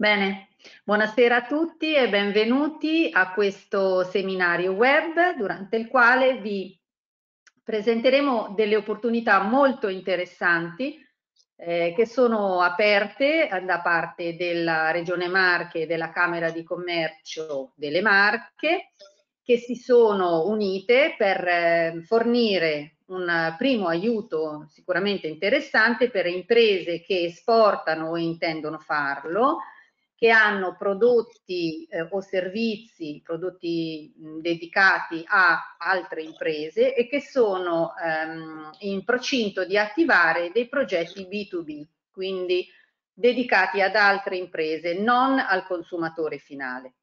Bene, buonasera a tutti e benvenuti a questo seminario web durante il quale vi presenteremo delle opportunità molto interessanti eh, che sono aperte eh, da parte della Regione Marche e della Camera di Commercio delle Marche che si sono unite per eh, fornire un primo aiuto sicuramente interessante per imprese che esportano e intendono farlo, che hanno prodotti eh, o servizi, prodotti mh, dedicati a altre imprese e che sono ehm, in procinto di attivare dei progetti B2B, quindi dedicati ad altre imprese, non al consumatore finale.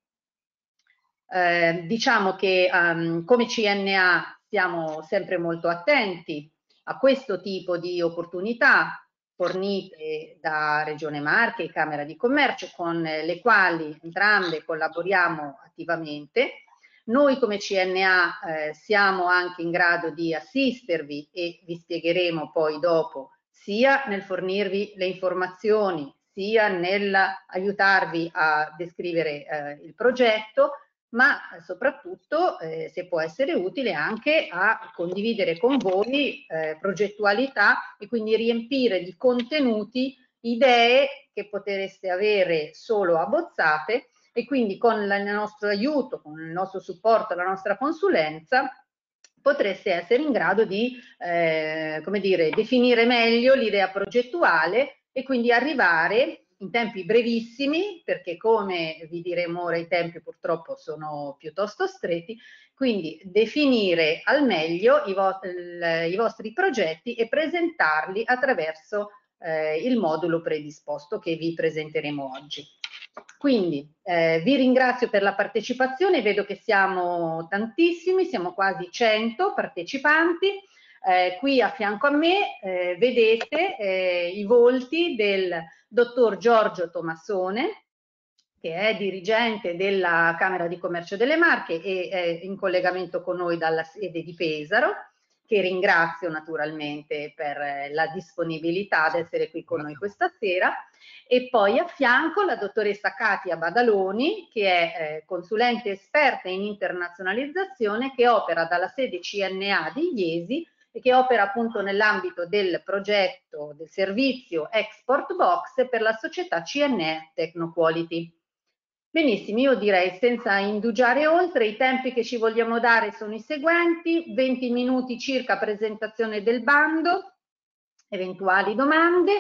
Eh, diciamo che um, come CNA siamo sempre molto attenti a questo tipo di opportunità fornite da Regione Marche e Camera di Commercio, con eh, le quali entrambe collaboriamo attivamente. Noi come CNA eh, siamo anche in grado di assistervi e vi spiegheremo poi dopo sia nel fornirvi le informazioni sia nell'aiutarvi a descrivere eh, il progetto ma soprattutto eh, se può essere utile anche a condividere con voi eh, progettualità e quindi riempire di contenuti idee che potreste avere solo abbozzate e quindi con il nostro aiuto, con il nostro supporto, la nostra consulenza potreste essere in grado di eh, come dire, definire meglio l'idea progettuale e quindi arrivare in tempi brevissimi, perché come vi diremo ora i tempi purtroppo sono piuttosto stretti, quindi definire al meglio i, vo i vostri progetti e presentarli attraverso eh, il modulo predisposto che vi presenteremo oggi. Quindi eh, vi ringrazio per la partecipazione, vedo che siamo tantissimi, siamo quasi 100 partecipanti. Eh, qui a fianco a me eh, vedete eh, i volti del dottor Giorgio Tomassone, che è dirigente della Camera di Commercio delle Marche e è in collegamento con noi dalla sede di Pesaro, che ringrazio naturalmente per eh, la disponibilità ad essere qui con noi questa sera. E poi a fianco la dottoressa Katia Badaloni, che è eh, consulente esperta in internazionalizzazione, che opera dalla sede CNA di Iesi e che opera appunto nell'ambito del progetto del servizio Export Box per la società CNE Tecnoquality. Benissimo, io direi senza indugiare oltre, i tempi che ci vogliamo dare sono i seguenti, 20 minuti circa presentazione del bando, eventuali domande,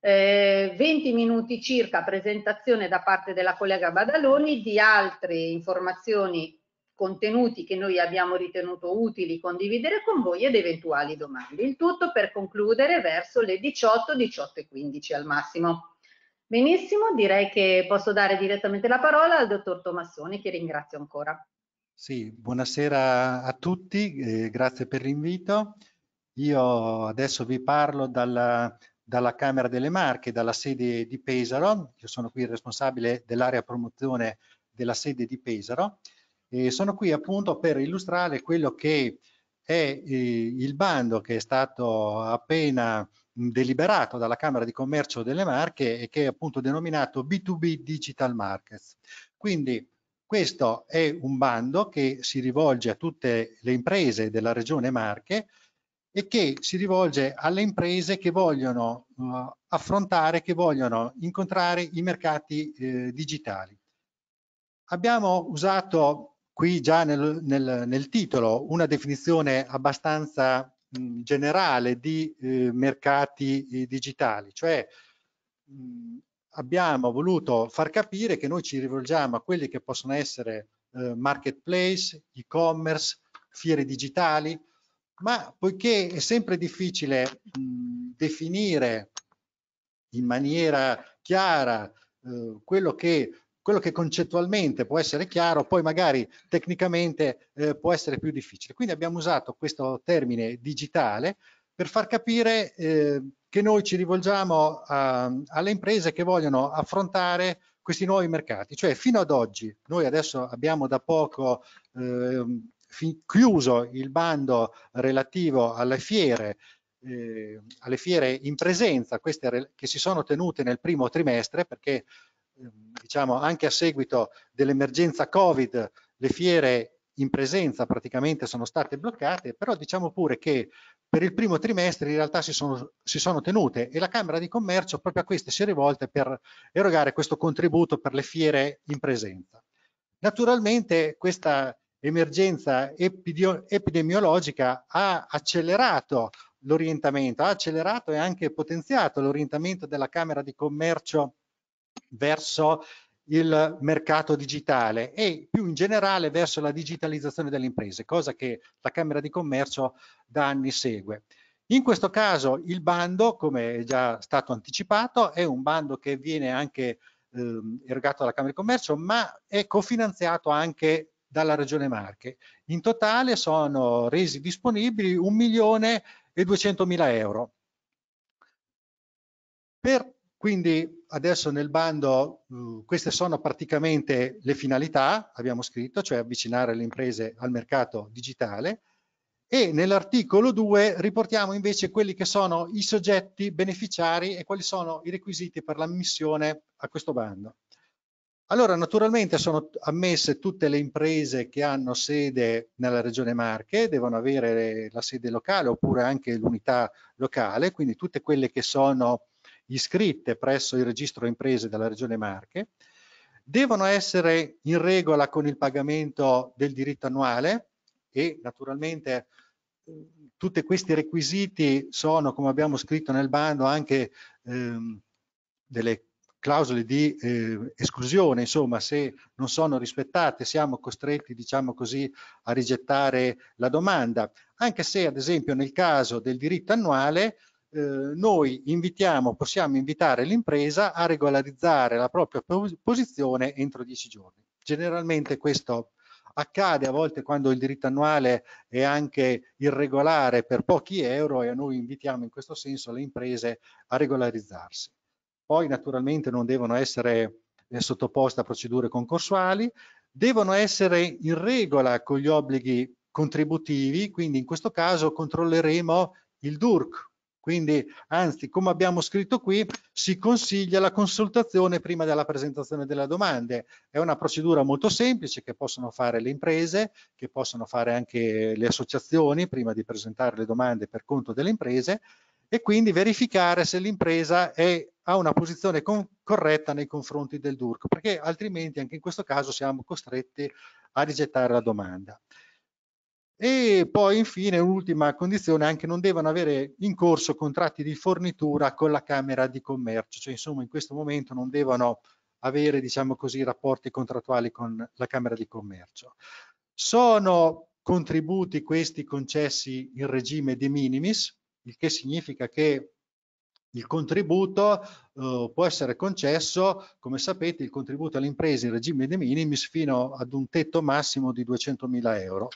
eh, 20 minuti circa presentazione da parte della collega Badaloni di altre informazioni contenuti che noi abbiamo ritenuto utili condividere con voi ed eventuali domande. Il tutto per concludere verso le 18, 18 e 15 al massimo. Benissimo, direi che posso dare direttamente la parola al dottor Tomassoni che ringrazio ancora. Sì, buonasera a tutti, eh, grazie per l'invito. Io adesso vi parlo dalla, dalla Camera delle Marche, dalla sede di Pesaro. Io sono qui il responsabile dell'area promozione della sede di Pesaro e sono qui appunto per illustrare quello che è eh, il bando che è stato appena deliberato dalla Camera di Commercio delle Marche e che è appunto denominato B2B Digital Markets. Quindi questo è un bando che si rivolge a tutte le imprese della regione Marche e che si rivolge alle imprese che vogliono uh, affrontare, che vogliono incontrare i mercati eh, digitali. Abbiamo usato qui già nel, nel, nel titolo una definizione abbastanza mh, generale di eh, mercati eh, digitali, cioè mh, abbiamo voluto far capire che noi ci rivolgiamo a quelli che possono essere eh, marketplace, e-commerce, fiere digitali, ma poiché è sempre difficile mh, definire in maniera chiara eh, quello che quello che concettualmente può essere chiaro, poi magari tecnicamente eh, può essere più difficile. Quindi abbiamo usato questo termine digitale per far capire eh, che noi ci rivolgiamo a, alle imprese che vogliono affrontare questi nuovi mercati. Cioè fino ad oggi, noi adesso abbiamo da poco eh, chiuso il bando relativo alle fiere eh, alle fiere in presenza, queste che si sono tenute nel primo trimestre, perché Ehm, diciamo anche a seguito dell'emergenza Covid le fiere in presenza praticamente sono state bloccate, però diciamo pure che per il primo trimestre in realtà si sono, si sono, tenute e la Camera di Commercio proprio a queste si è rivolta per erogare questo contributo per le fiere in presenza. Naturalmente questa emergenza epidemiologica ha accelerato l'orientamento, ha accelerato e anche potenziato l'orientamento della Camera di Commercio verso il mercato digitale e più in generale verso la digitalizzazione delle imprese, cosa che la Camera di Commercio da anni segue. In questo caso il bando, come è già stato anticipato, è un bando che viene anche eh, erogato dalla Camera di Commercio, ma è cofinanziato anche dalla Regione Marche. In totale sono resi disponibili 1 milione e 200 mila euro. Per quindi adesso nel bando uh, queste sono praticamente le finalità, abbiamo scritto, cioè avvicinare le imprese al mercato digitale e nell'articolo 2 riportiamo invece quelli che sono i soggetti beneficiari e quali sono i requisiti per l'ammissione a questo bando. Allora, naturalmente sono ammesse tutte le imprese che hanno sede nella regione Marche, devono avere la sede locale oppure anche l'unità locale, quindi tutte quelle che sono iscritte presso il registro imprese della Regione Marche, devono essere in regola con il pagamento del diritto annuale e naturalmente tutti questi requisiti sono, come abbiamo scritto nel bando, anche ehm, delle clausole di eh, esclusione, insomma, se non sono rispettate siamo costretti, diciamo così, a rigettare la domanda, anche se ad esempio nel caso del diritto annuale eh, noi invitiamo, possiamo invitare l'impresa a regolarizzare la propria posizione entro dieci giorni. Generalmente questo accade a volte quando il diritto annuale è anche irregolare per pochi euro e noi invitiamo in questo senso le imprese a regolarizzarsi. Poi naturalmente non devono essere eh, sottoposte a procedure concorsuali, devono essere in regola con gli obblighi contributivi, quindi in questo caso controlleremo il DURC, quindi, anzi, come abbiamo scritto qui, si consiglia la consultazione prima della presentazione delle domande. È una procedura molto semplice che possono fare le imprese, che possono fare anche le associazioni prima di presentare le domande per conto delle imprese e quindi verificare se l'impresa ha una posizione con, corretta nei confronti del DURC, perché altrimenti anche in questo caso siamo costretti a rigettare la domanda. E poi infine un'ultima condizione, anche non devono avere in corso contratti di fornitura con la Camera di Commercio, cioè insomma in questo momento non devono avere diciamo così rapporti contrattuali con la Camera di Commercio. Sono contributi questi concessi in regime de minimis, il che significa che il contributo eh, può essere concesso, come sapete, il contributo alle imprese in regime de minimis fino ad un tetto massimo di 200.000 euro.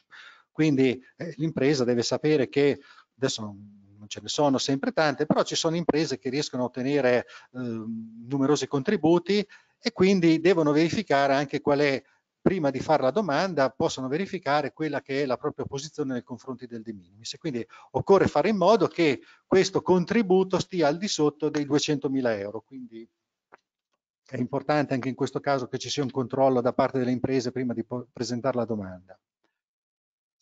Quindi eh, l'impresa deve sapere che adesso non, ce ne sono sempre tante, però ci sono imprese che riescono a ottenere ehm, numerosi contributi e quindi devono verificare anche qual è prima di fare la domanda possono verificare quella che è la propria posizione nei confronti del de minimis quindi occorre fare in modo che questo contributo stia al di sotto dei 200.000 euro quindi è importante anche in questo caso che ci sia un controllo da parte delle imprese prima di presentare la domanda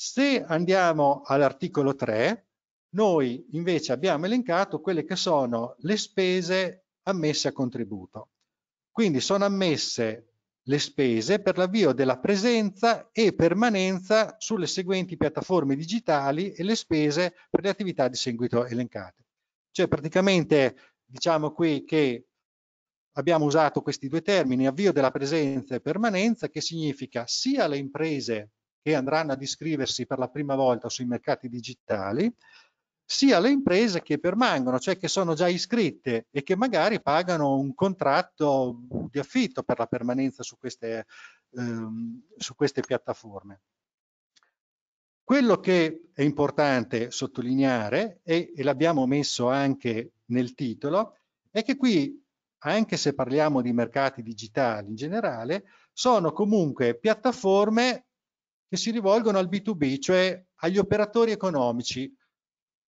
se andiamo all'articolo 3, noi invece abbiamo elencato quelle che sono le spese ammesse a contributo. Quindi sono ammesse le spese per l'avvio della presenza e permanenza sulle seguenti piattaforme digitali e le spese per le attività di seguito elencate. Cioè praticamente diciamo qui che abbiamo usato questi due termini, avvio della presenza e permanenza, che significa sia le imprese che andranno ad iscriversi per la prima volta sui mercati digitali, sia le imprese che permangono, cioè che sono già iscritte e che magari pagano un contratto di affitto per la permanenza su queste, ehm, su queste piattaforme. Quello che è importante sottolineare, e, e l'abbiamo messo anche nel titolo, è che qui, anche se parliamo di mercati digitali in generale, sono comunque piattaforme che si rivolgono al B2B, cioè agli operatori economici.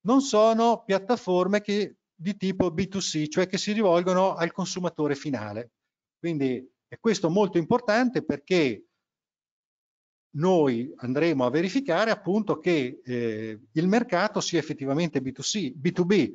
Non sono piattaforme che, di tipo B2C, cioè che si rivolgono al consumatore finale. Quindi è questo molto importante perché noi andremo a verificare appunto che eh, il mercato sia effettivamente B2C, B2B.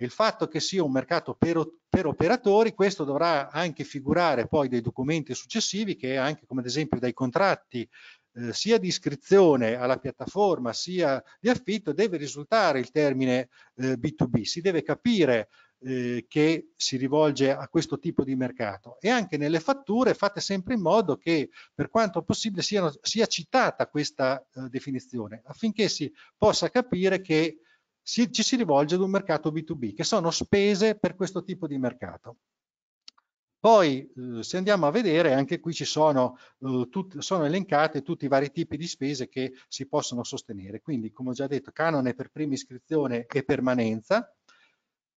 Il fatto che sia un mercato per, per, operatori, questo dovrà anche figurare poi dei documenti successivi che anche come ad esempio dai contratti eh, sia di iscrizione alla piattaforma sia di affitto deve risultare il termine eh, B2B, si deve capire eh, che si rivolge a questo tipo di mercato e anche nelle fatture fate sempre in modo che per quanto possibile siano, sia citata questa eh, definizione affinché si possa capire che si, ci si rivolge ad un mercato B2B, che sono spese per questo tipo di mercato. Poi eh, se andiamo a vedere, anche qui ci sono, eh, tut, sono elencate tutti i vari tipi di spese che si possono sostenere. Quindi, come ho già detto, canone per prima iscrizione e permanenza,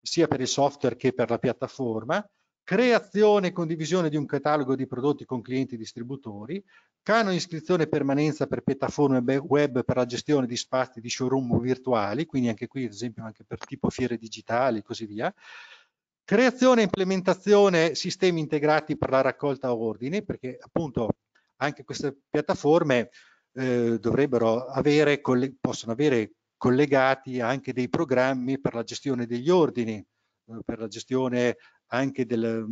sia per il software che per la piattaforma, creazione e condivisione di un catalogo di prodotti con clienti e distributori, canone iscrizione e permanenza per piattaforme web per la gestione di spazi di showroom virtuali, quindi anche qui ad esempio anche per tipo fiere digitali e così via, Creazione e implementazione sistemi integrati per la raccolta ordini, perché appunto anche queste piattaforme eh, dovrebbero avere, possono avere collegati anche dei programmi per la gestione degli ordini, eh, per la gestione anche del,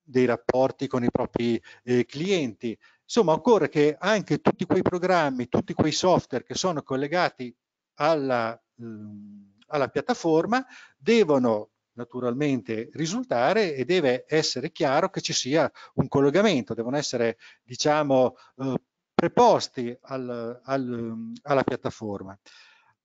dei rapporti con i propri eh, clienti. Insomma, occorre che anche tutti quei programmi, tutti quei software che sono collegati alla, ehm, alla piattaforma devono naturalmente risultare e deve essere chiaro che ci sia un collegamento, devono essere diciamo eh, preposti al, al, alla piattaforma.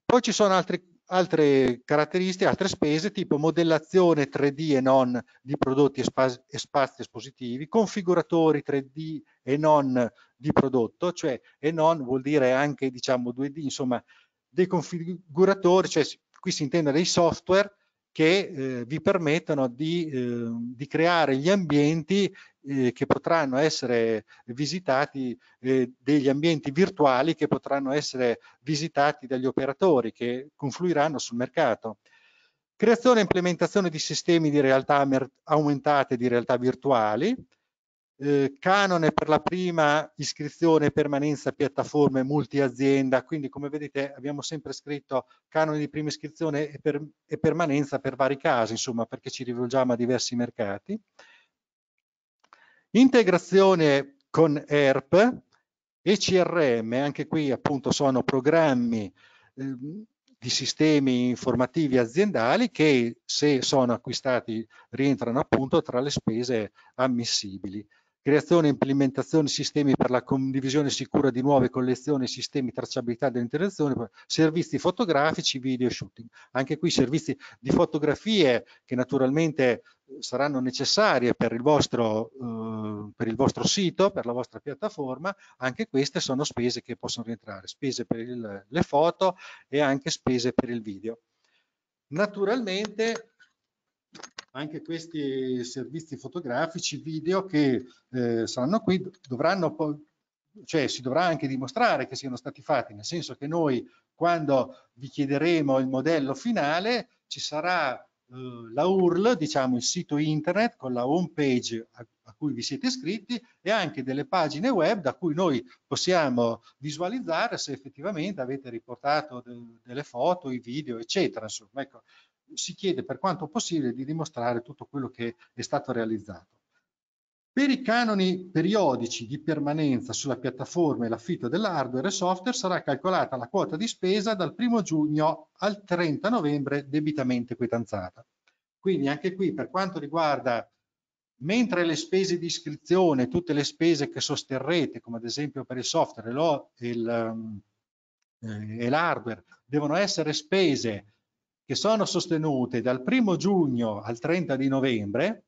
Poi ci sono altri, altre caratteristiche, altre spese tipo modellazione 3D e non di prodotti e, spa, e spazi espositivi, configuratori 3D e non di prodotto, cioè e non vuol dire anche diciamo 2D, insomma dei configuratori, cioè qui si intende dei software che eh, vi permettano di, eh, di, creare gli ambienti eh, che potranno essere visitati, eh, degli ambienti virtuali che potranno essere visitati dagli operatori che confluiranno sul mercato. Creazione e implementazione di sistemi di realtà aumentate di realtà virtuali, eh, canone per la prima iscrizione e permanenza a piattaforme multiazienda, quindi come vedete abbiamo sempre scritto canone di prima iscrizione e, per, e permanenza per vari casi, insomma perché ci rivolgiamo a diversi mercati. Integrazione con ERP e CRM, anche qui appunto sono programmi eh, di sistemi informativi aziendali che se sono acquistati rientrano appunto tra le spese ammissibili creazione e implementazione sistemi per la condivisione sicura di nuove collezioni, sistemi, tracciabilità dell'interazione, servizi fotografici, video shooting. Anche qui servizi di fotografie che naturalmente eh, saranno necessarie per il, vostro, eh, per il vostro sito, per la vostra piattaforma, anche queste sono spese che possono rientrare, spese per il, le foto e anche spese per il video. Naturalmente anche questi servizi fotografici, video che eh, saranno qui, dovranno poi, cioè si dovrà anche dimostrare che siano stati fatti, nel senso che noi quando vi chiederemo il modello finale ci sarà eh, la URL, diciamo il sito internet con la home page a, a cui vi siete iscritti e anche delle pagine web da cui noi possiamo visualizzare se effettivamente avete riportato de, delle foto, i video, eccetera. Insomma, ecco, si chiede per quanto possibile di dimostrare tutto quello che è stato realizzato. Per i canoni periodici di permanenza sulla piattaforma e l'affitto dell'hardware e software sarà calcolata la quota di spesa dal 1 giugno al 30 novembre debitamente quietanzata. Quindi anche qui per quanto riguarda mentre le spese di iscrizione, tutte le spese che sosterrete, come ad esempio per il software e ehm, eh, l'hardware, devono essere spese che sono sostenute dal 1 giugno al 30 di novembre,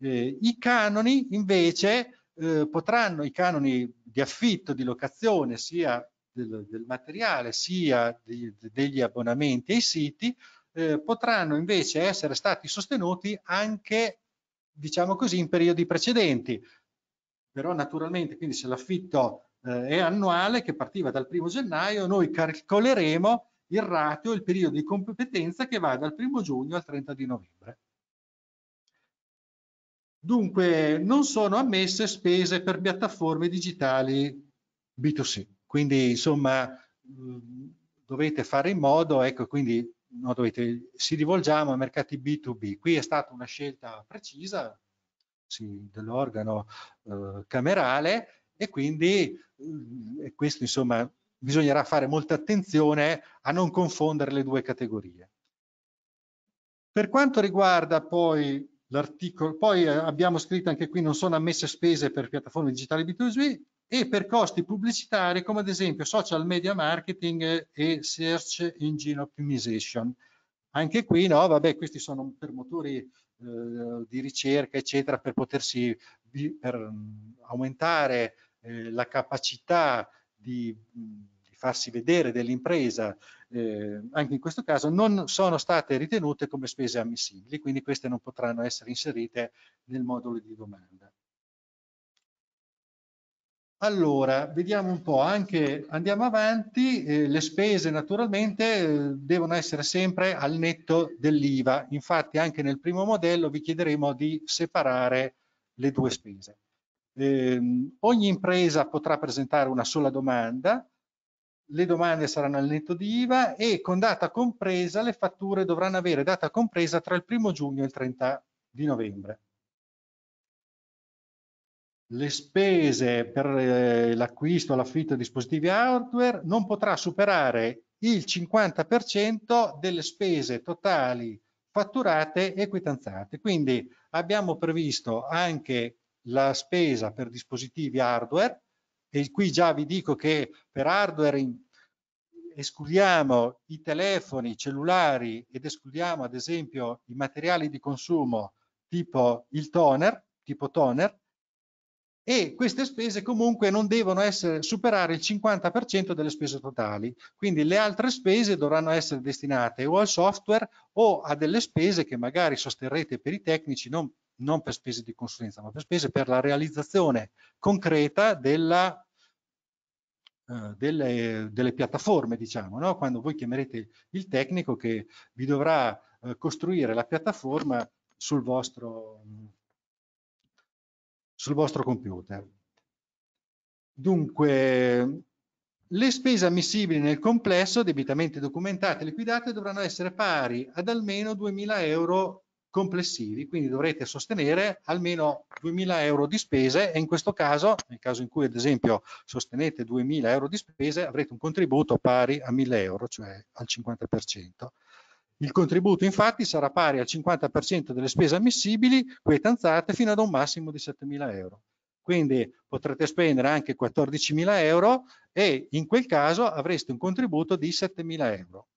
eh, i canoni invece eh, potranno, i canoni di affitto, di locazione, sia del, del materiale, sia di, degli abbonamenti ai siti, eh, potranno invece essere stati sostenuti anche, diciamo così, in periodi precedenti. Però naturalmente, quindi se l'affitto eh, è annuale, che partiva dal 1 gennaio, noi calcoleremo il ratio, il periodo di competenza che va dal 1 giugno al 30 di novembre. Dunque non sono ammesse spese per piattaforme digitali B2C, quindi insomma dovete fare in modo, ecco quindi no, dovete, si rivolgiamo a mercati B2B, qui è stata una scelta precisa sì, dell'organo eh, camerale e quindi eh, questo insomma bisognerà fare molta attenzione a non confondere le due categorie. Per quanto riguarda poi l'articolo, poi eh, abbiamo scritto anche qui non sono ammesse spese per piattaforme digitali B2B e per costi pubblicitari come ad esempio social media marketing e search engine optimization. Anche qui, no, vabbè, questi sono per motori eh, di ricerca, eccetera, per potersi, per mm, aumentare eh, la capacità di mm, farsi vedere dell'impresa, eh, anche in questo caso, non sono state ritenute come spese ammissibili, quindi queste non potranno essere inserite nel modulo di domanda. Allora, vediamo un po', anche andiamo avanti, eh, le spese naturalmente eh, devono essere sempre al netto dell'IVA, infatti anche nel primo modello vi chiederemo di separare le due spese. Eh, ogni impresa potrà presentare una sola domanda, le domande saranno al netto di IVA e con data compresa le fatture dovranno avere data compresa tra il 1 giugno e il 30 di novembre. Le spese per eh, l'acquisto, l'affitto di dispositivi hardware non potrà superare il 50% delle spese totali fatturate e quitanzate. Quindi abbiamo previsto anche la spesa per dispositivi hardware e qui già vi dico che per hardware escludiamo i telefoni cellulari ed escludiamo ad esempio i materiali di consumo tipo il toner, tipo toner, e queste spese comunque non devono essere, superare il 50% delle spese totali. Quindi le altre spese dovranno essere destinate o al software o a delle spese che magari sosterrete per i tecnici non non per spese di consulenza, ma per spese per la realizzazione concreta della, eh, delle, delle, piattaforme, diciamo, no? quando voi chiamerete il tecnico che vi dovrà eh, costruire la piattaforma sul vostro, sul vostro computer. Dunque, le spese ammissibili nel complesso, debitamente documentate e liquidate, dovranno essere pari ad almeno 2.000 euro complessivi, quindi dovrete sostenere almeno 2.000 euro di spese e in questo caso, nel caso in cui ad esempio sostenete 2.000 euro di spese, avrete un contributo pari a 1.000 euro, cioè al 50%. Il contributo infatti sarà pari al 50% delle spese ammissibili quietanzate fino ad un massimo di 7.000 euro. Quindi potrete spendere anche 14.000 euro e in quel caso avreste un contributo di 7.000 euro.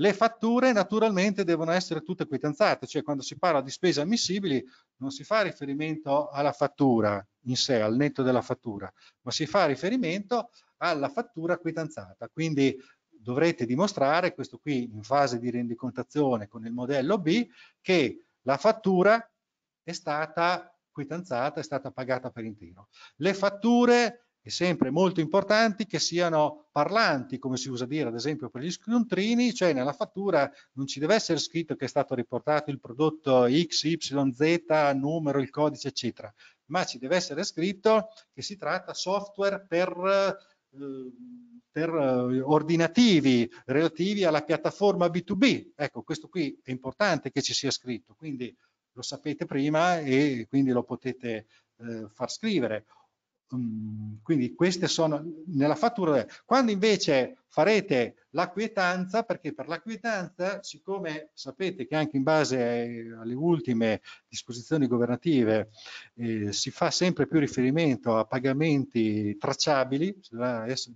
Le fatture naturalmente devono essere tutte quitanzate, cioè quando si parla di spese ammissibili non si fa riferimento alla fattura in sé, al netto della fattura, ma si fa riferimento alla fattura quitanzata. Quindi dovrete dimostrare, questo qui in fase di rendicontazione con il modello B, che la fattura è stata quitanzata, è stata pagata per intero. Le fatture è sempre molto importanti che siano parlanti, come si usa dire ad esempio per gli scontrini, cioè nella fattura non ci deve essere scritto che è stato riportato il prodotto X, Y, Z, numero, il codice, eccetera, ma ci deve essere scritto che si tratta software per... Eh, per eh, ordinativi relativi alla piattaforma B2B. Ecco, questo qui è importante che ci sia scritto, quindi lo sapete prima e quindi lo potete eh, far scrivere Mm, quindi queste sono nella fattura. Quando invece farete la quietanza, perché per la quietanza, siccome sapete che anche in base alle ultime disposizioni governative eh, si fa sempre più riferimento a pagamenti tracciabili,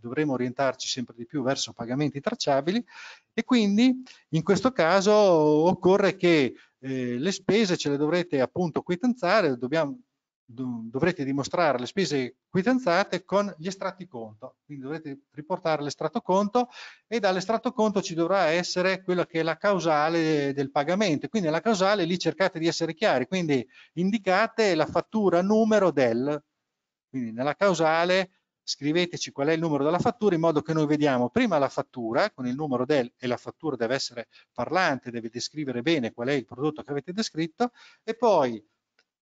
dovremo orientarci sempre di più verso pagamenti tracciabili e quindi in questo caso occorre che eh, le spese ce le dovrete appunto quietanzare, dobbiamo dovrete dimostrare le spese quitanzate con gli estratti conto, quindi dovrete riportare l'estratto conto e dall'estratto conto ci dovrà essere quella che è la causale del pagamento, quindi la causale lì cercate di essere chiari, quindi indicate la fattura numero del, quindi nella causale scriveteci qual è il numero della fattura in modo che noi vediamo prima la fattura con il numero del e la fattura deve essere parlante, deve descrivere bene qual è il prodotto che avete descritto e poi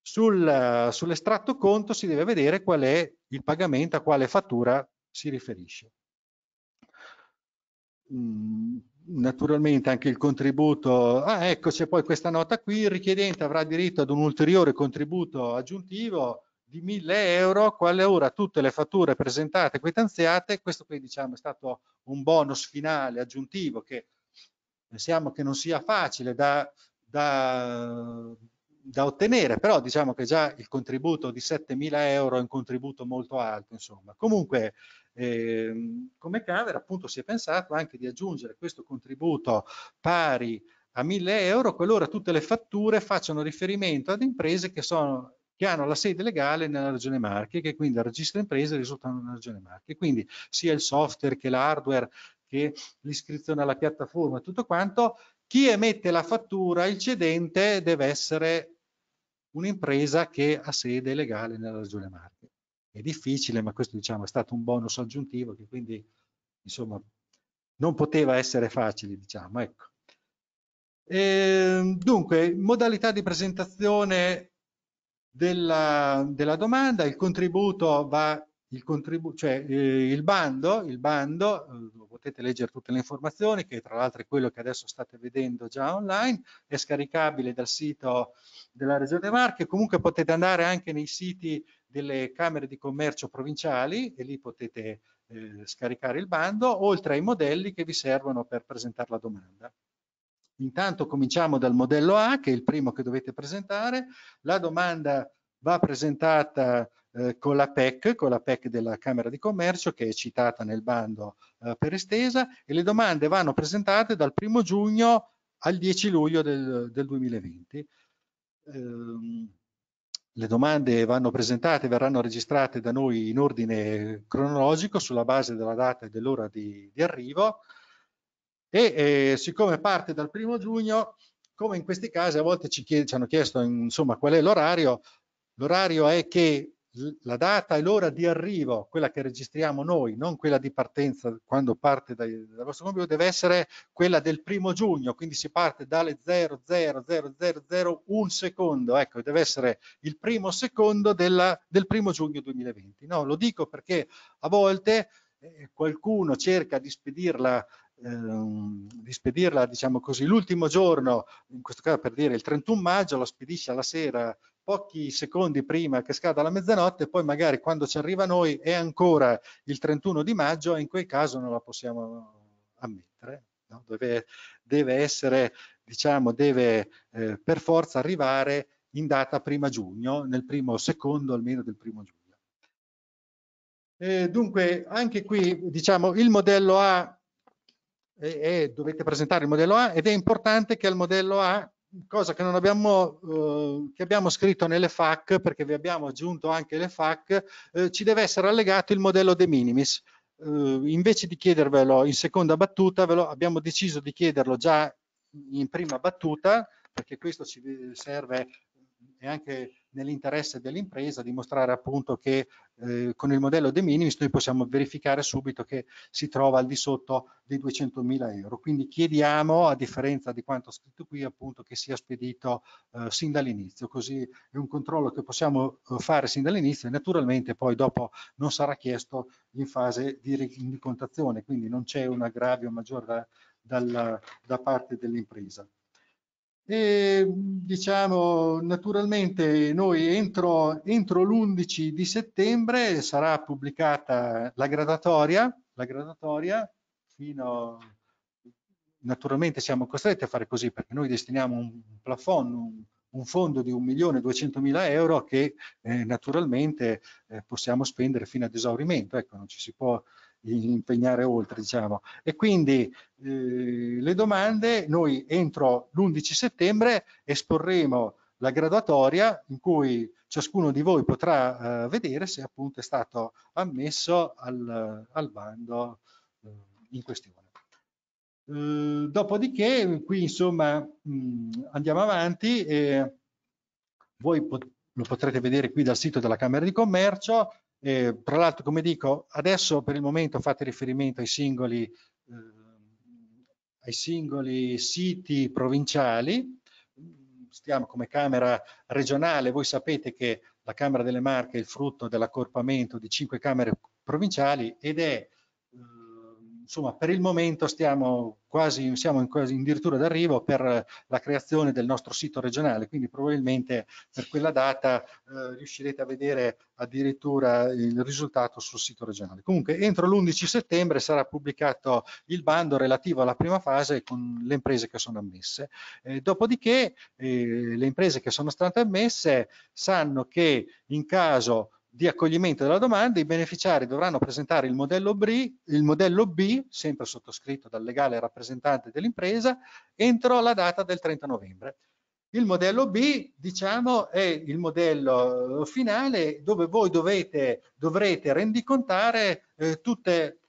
sul, eh, sull'estratto conto si deve vedere qual è il pagamento, a quale fattura si riferisce. Mm, naturalmente anche il contributo, ah ecco c'è poi questa nota qui, il richiedente avrà diritto ad un ulteriore contributo aggiuntivo di 1000 euro, quale ora tutte le fatture presentate e quittanziate, questo qui diciamo è stato un bonus finale aggiuntivo che pensiamo che non sia facile da, da da ottenere, però diciamo che già il contributo di 7.000 euro è un contributo molto alto, insomma. Comunque, eh, come Caver appunto si è pensato anche di aggiungere questo contributo pari a 1.000 euro qualora tutte le fatture facciano riferimento ad imprese che sono che hanno la sede legale nella regione Marche, che quindi il registro imprese risultano nella regione Marche. Quindi sia il software che l'hardware che l'iscrizione alla piattaforma, tutto quanto chi emette la fattura, il cedente, deve essere un'impresa che ha sede legale nella Regione Marche. È difficile, ma questo diciamo, è stato un bonus aggiuntivo che quindi insomma, non poteva essere facile. Diciamo, ecco. e, ehm, dunque, modalità di presentazione della, della domanda, il contributo va il, cioè, eh, il, bando, il bando eh, potete leggere tutte le informazioni, che tra l'altro è quello che adesso state vedendo già online, è scaricabile dal sito della Regione Marche, comunque potete andare anche nei siti delle Camere di Commercio provinciali e lì potete eh, scaricare il bando, oltre ai modelli che vi servono per presentare la domanda. Intanto cominciamo dal modello A, che è il primo che dovete presentare. La domanda va presentata eh, con la PEC, con la PEC della Camera di Commercio che è citata nel bando eh, per estesa e le domande vanno presentate dal 1 giugno al 10 luglio del, del 2020. Ehm, le domande vanno presentate, verranno registrate da noi in ordine cronologico sulla base della data e dell'ora di, di, arrivo e eh, siccome parte dal primo giugno, come in questi casi a volte ci, chied- ci hanno chiesto insomma qual è l'orario, l'orario è che la data e l'ora di arrivo, quella che registriamo noi, non quella di partenza quando parte dai, dal vostro computer, deve essere quella del primo giugno, quindi si parte dalle 00001 secondo, ecco, deve essere il primo secondo della, del primo giugno 2020. No, lo dico perché a volte eh, qualcuno cerca di spedirla ehm, di spedirla, diciamo così, l'ultimo giorno, in questo caso per dire il 31 maggio, la spedisce alla sera pochi secondi prima che scada la mezzanotte, poi magari quando ci arriva noi è ancora il 31 di maggio, in quel caso non la possiamo ammettere, no? deve, deve, essere, diciamo, deve eh, per forza arrivare in data prima giugno, nel primo secondo almeno del primo giugno. E dunque, anche qui, diciamo, il modello A, è, è, dovete presentare il modello A ed è importante che al modello A cosa che non abbiamo, eh, che abbiamo scritto nelle FAC, perché vi abbiamo aggiunto anche le FAC, eh, ci deve essere allegato il modello de minimis. Eh, invece di chiedervelo in seconda battuta, ve lo, abbiamo deciso di chiederlo già in prima battuta, perché questo ci serve è anche nell'interesse dell'impresa dimostrare appunto che eh, con il modello de minimis noi possiamo verificare subito che si trova al di sotto dei 200.000 euro. Quindi chiediamo, a differenza di quanto scritto qui, appunto che sia spedito eh, sin dall'inizio, così è un controllo che possiamo eh, fare sin dall'inizio e naturalmente poi dopo non sarà chiesto in fase di rendicontazione, quindi non c'è un aggravio maggiore da, dalla, da parte dell'impresa e diciamo naturalmente noi entro, entro l'11 di settembre sarà pubblicata la gradatoria, la gradatoria fino naturalmente siamo costretti a fare così perché noi destiniamo un plafond, un, un fondo di 1.200.000 euro che eh, naturalmente eh, possiamo spendere fino ad esaurimento, ecco non ci si può impegnare oltre, diciamo. E quindi eh, le domande, noi entro l'11 settembre esporremo la graduatoria in cui ciascuno di voi potrà eh, vedere se appunto è stato ammesso al, al bando eh, in questione. Eh, dopodiché qui insomma mh, mm, andiamo avanti e voi pot lo potrete vedere qui dal sito della Camera di Commercio, eh, tra l'altro, come dico, adesso per il momento fate riferimento ai singoli, eh, ai singoli siti provinciali, stiamo come Camera regionale, voi sapete che la Camera delle Marche è il frutto dell'accorpamento di cinque Camere provinciali ed è insomma, per il momento stiamo quasi, siamo in, quasi in dirittura d'arrivo per eh, la creazione del nostro sito regionale, quindi probabilmente per quella data eh, riuscirete a vedere addirittura il risultato sul sito regionale. Comunque entro l'11 settembre sarà pubblicato il bando relativo alla prima fase con le imprese che sono ammesse. Eh, dopodiché eh, le imprese che sono state ammesse sanno che in caso di accoglimento della domanda, i beneficiari dovranno presentare il modello, BRI, il modello B, sempre sottoscritto dal legale rappresentante dell'impresa, entro la data del 30 novembre. Il modello B, diciamo, è il modello eh, finale dove voi dovete, dovrete rendicontare eh, tutte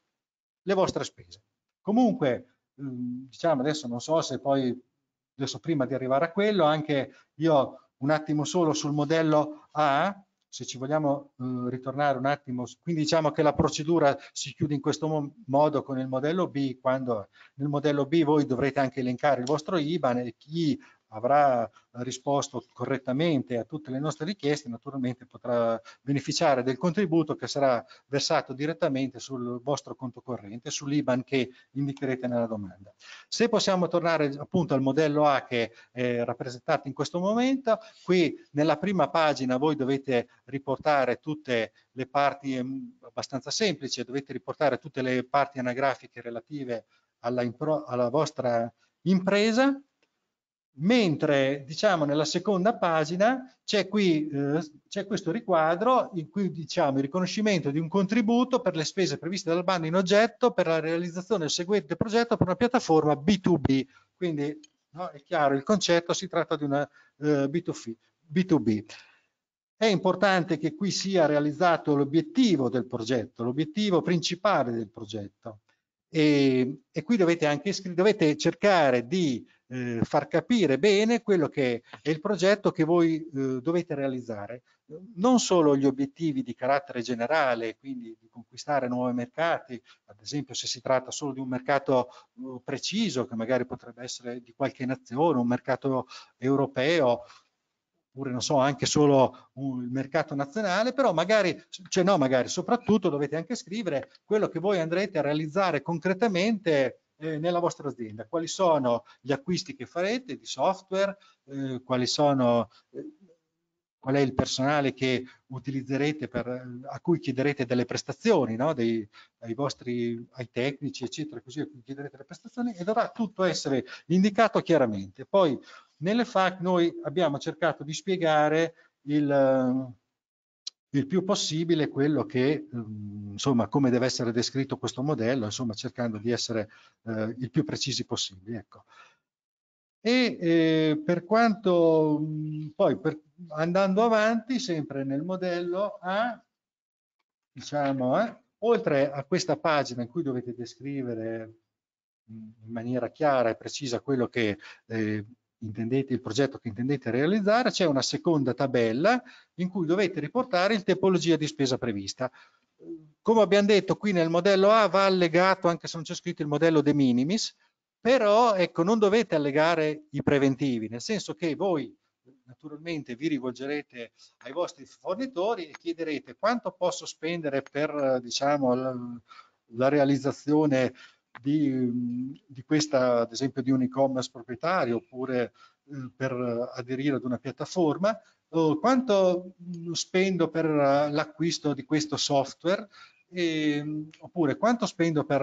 le vostre spese. Comunque, mm, diciamo adesso non so se poi, adesso prima di arrivare a quello, anche io un attimo solo sul modello A, se ci vogliamo eh, ritornare un attimo, quindi diciamo che la procedura si chiude in questo mo modo con il modello B, quando nel modello B voi dovrete anche elencare il vostro IBAN e chi avrà risposto correttamente a tutte le nostre richieste, naturalmente potrà beneficiare del contributo che sarà versato direttamente sul vostro conto corrente, sull'IBAN che indicherete nella domanda. Se possiamo tornare appunto al modello A che è rappresentato in questo momento, qui nella prima pagina voi dovete riportare tutte le parti ehm, abbastanza semplici, dovete riportare tutte le parti anagrafiche relative alla, alla vostra impresa mentre diciamo nella seconda pagina c'è qui eh, c'è questo riquadro in cui diciamo il riconoscimento di un contributo per le spese previste dal bando in oggetto per la realizzazione del seguente progetto per una piattaforma B2B quindi no, è chiaro il concetto si tratta di una eh, B2B, B2B è importante che qui sia realizzato l'obiettivo del progetto l'obiettivo principale del progetto e, e qui dovete anche dovete cercare di eh, far capire bene quello che è il progetto che voi eh, dovete realizzare, non solo gli obiettivi di carattere generale, quindi di conquistare nuovi mercati, ad esempio se si tratta solo di un mercato eh, preciso, che magari potrebbe essere di qualche nazione, un mercato europeo, oppure non so, anche solo un, il mercato nazionale, però magari, cioè no, magari soprattutto dovete anche scrivere quello che voi andrete a realizzare concretamente eh, nella vostra azienda, quali sono gli acquisti che farete di software, eh, quali sono, eh, qual è il personale che utilizzerete per, a cui chiederete delle prestazioni, no? Dei, ai vostri ai tecnici, eccetera, così a cui chiederete le prestazioni e dovrà tutto essere indicato chiaramente. Poi nelle FAC noi abbiamo cercato di spiegare il il più possibile quello che, ehm, insomma, come deve essere descritto questo modello, insomma, cercando di essere eh, il più precisi possibile. Ecco. E eh, per quanto, poi per, andando avanti, sempre nel modello A, diciamo, eh, oltre a questa pagina in cui dovete descrivere in maniera chiara e precisa quello che eh, intendete, il progetto che intendete realizzare, c'è una seconda tabella in cui dovete riportare il tipologia di spesa prevista. Come abbiamo detto qui nel modello A va allegato, anche se non c'è scritto il modello de minimis, però ecco, non dovete allegare i preventivi, nel senso che voi naturalmente vi rivolgerete ai vostri fornitori e chiederete quanto posso spendere per diciamo, la, la realizzazione di, di, questa, ad esempio, di un e-commerce proprietario oppure eh, per aderire ad una piattaforma, eh, quanto mm, spendo per l'acquisto di questo software e, ehm, oppure quanto spendo per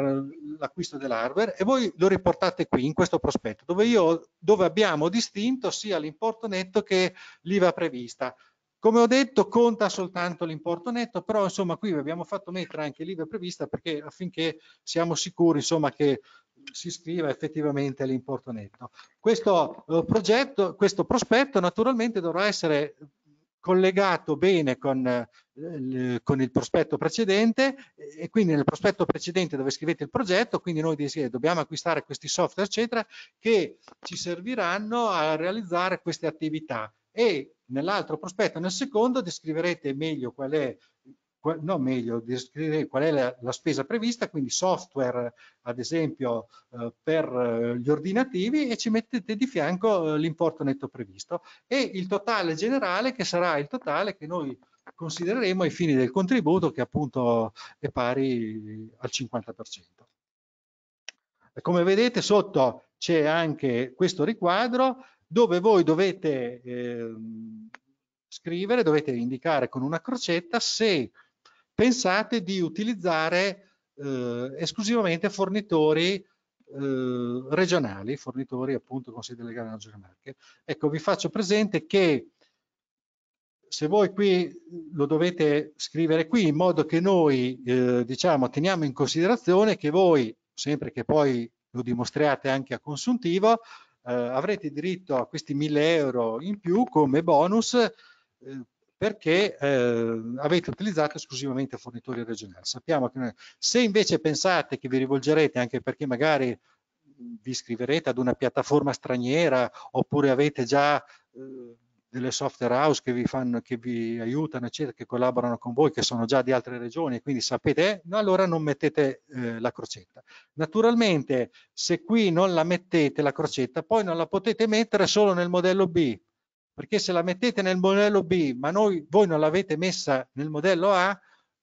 l'acquisto dell'hardware e voi lo riportate qui in questo prospetto dove, io, dove abbiamo distinto sia l'importo netto che l'IVA prevista. Come ho detto conta soltanto l'importo netto, però insomma qui vi abbiamo fatto mettere anche l'IVA prevista perché affinché siamo sicuri insomma che si scriva effettivamente l'importo netto. Questo eh, progetto, questo prospetto naturalmente dovrà essere collegato bene con, eh, con, il prospetto precedente e quindi nel prospetto precedente dove scrivete il progetto, quindi noi dobbiamo acquistare questi software eccetera che ci serviranno a realizzare queste attività e Nell'altro prospetto, nel secondo, descriverete meglio qual è no meglio, descrivere qual è la, la, spesa prevista, quindi software ad esempio eh, per eh, gli ordinativi e ci mettete di fianco eh, l'importo netto previsto e il totale generale che sarà il totale che noi considereremo ai fini del contributo che appunto è pari al 50%. Come vedete sotto c'è anche questo riquadro dove voi dovete eh, scrivere, dovete indicare con una crocetta se pensate di utilizzare eh, esclusivamente fornitori eh, regionali, fornitori appunto con sede legale nella Germania. Ecco, vi faccio presente che se voi qui lo dovete scrivere qui in modo che noi eh, diciamo teniamo in considerazione che voi sempre che poi lo dimostriate anche a consuntivo eh, avrete diritto a questi 1000 euro in più come bonus eh, perché eh, avete utilizzato esclusivamente fornitori regionali. Sappiamo che se invece pensate che vi rivolgerete anche perché magari vi iscriverete ad una piattaforma straniera oppure avete già eh, delle software house che vi, fanno, che vi aiutano, eccetera, che collaborano con voi, che sono già di altre regioni, quindi sapete, eh, allora non mettete eh, la crocetta. Naturalmente, se qui non la mettete la crocetta, poi non la potete mettere solo nel modello B, perché se la mettete nel modello B, ma noi, voi non l'avete messa nel modello A,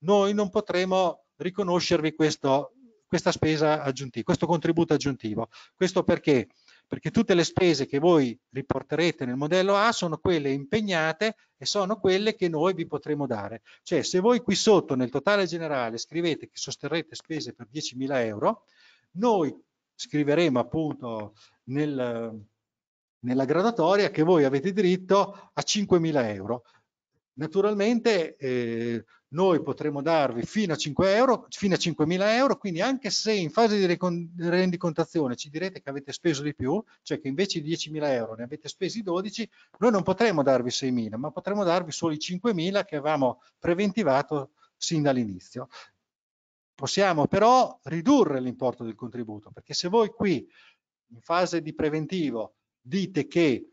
noi non potremo riconoscervi questo, questa spesa aggiuntiva, questo contributo aggiuntivo. Questo perché? perché tutte le spese che voi riporterete nel modello A sono quelle impegnate e sono quelle che noi vi potremo dare. Cioè se voi qui sotto nel totale generale scrivete che sosterrete spese per 10.000 euro, noi scriveremo appunto nel, nella gradatoria che voi avete diritto a 5.000 euro. Naturalmente eh, noi potremo darvi fino a 5 euro, fino a 5.000 euro, quindi anche se in fase di rendicontazione ci direte che avete speso di più, cioè che invece di 10.000 euro ne avete spesi 12, noi non potremo darvi 6.000, ma potremo darvi solo i 5.000 che avevamo preventivato sin dall'inizio. Possiamo però ridurre l'importo del contributo, perché se voi qui in fase di preventivo dite che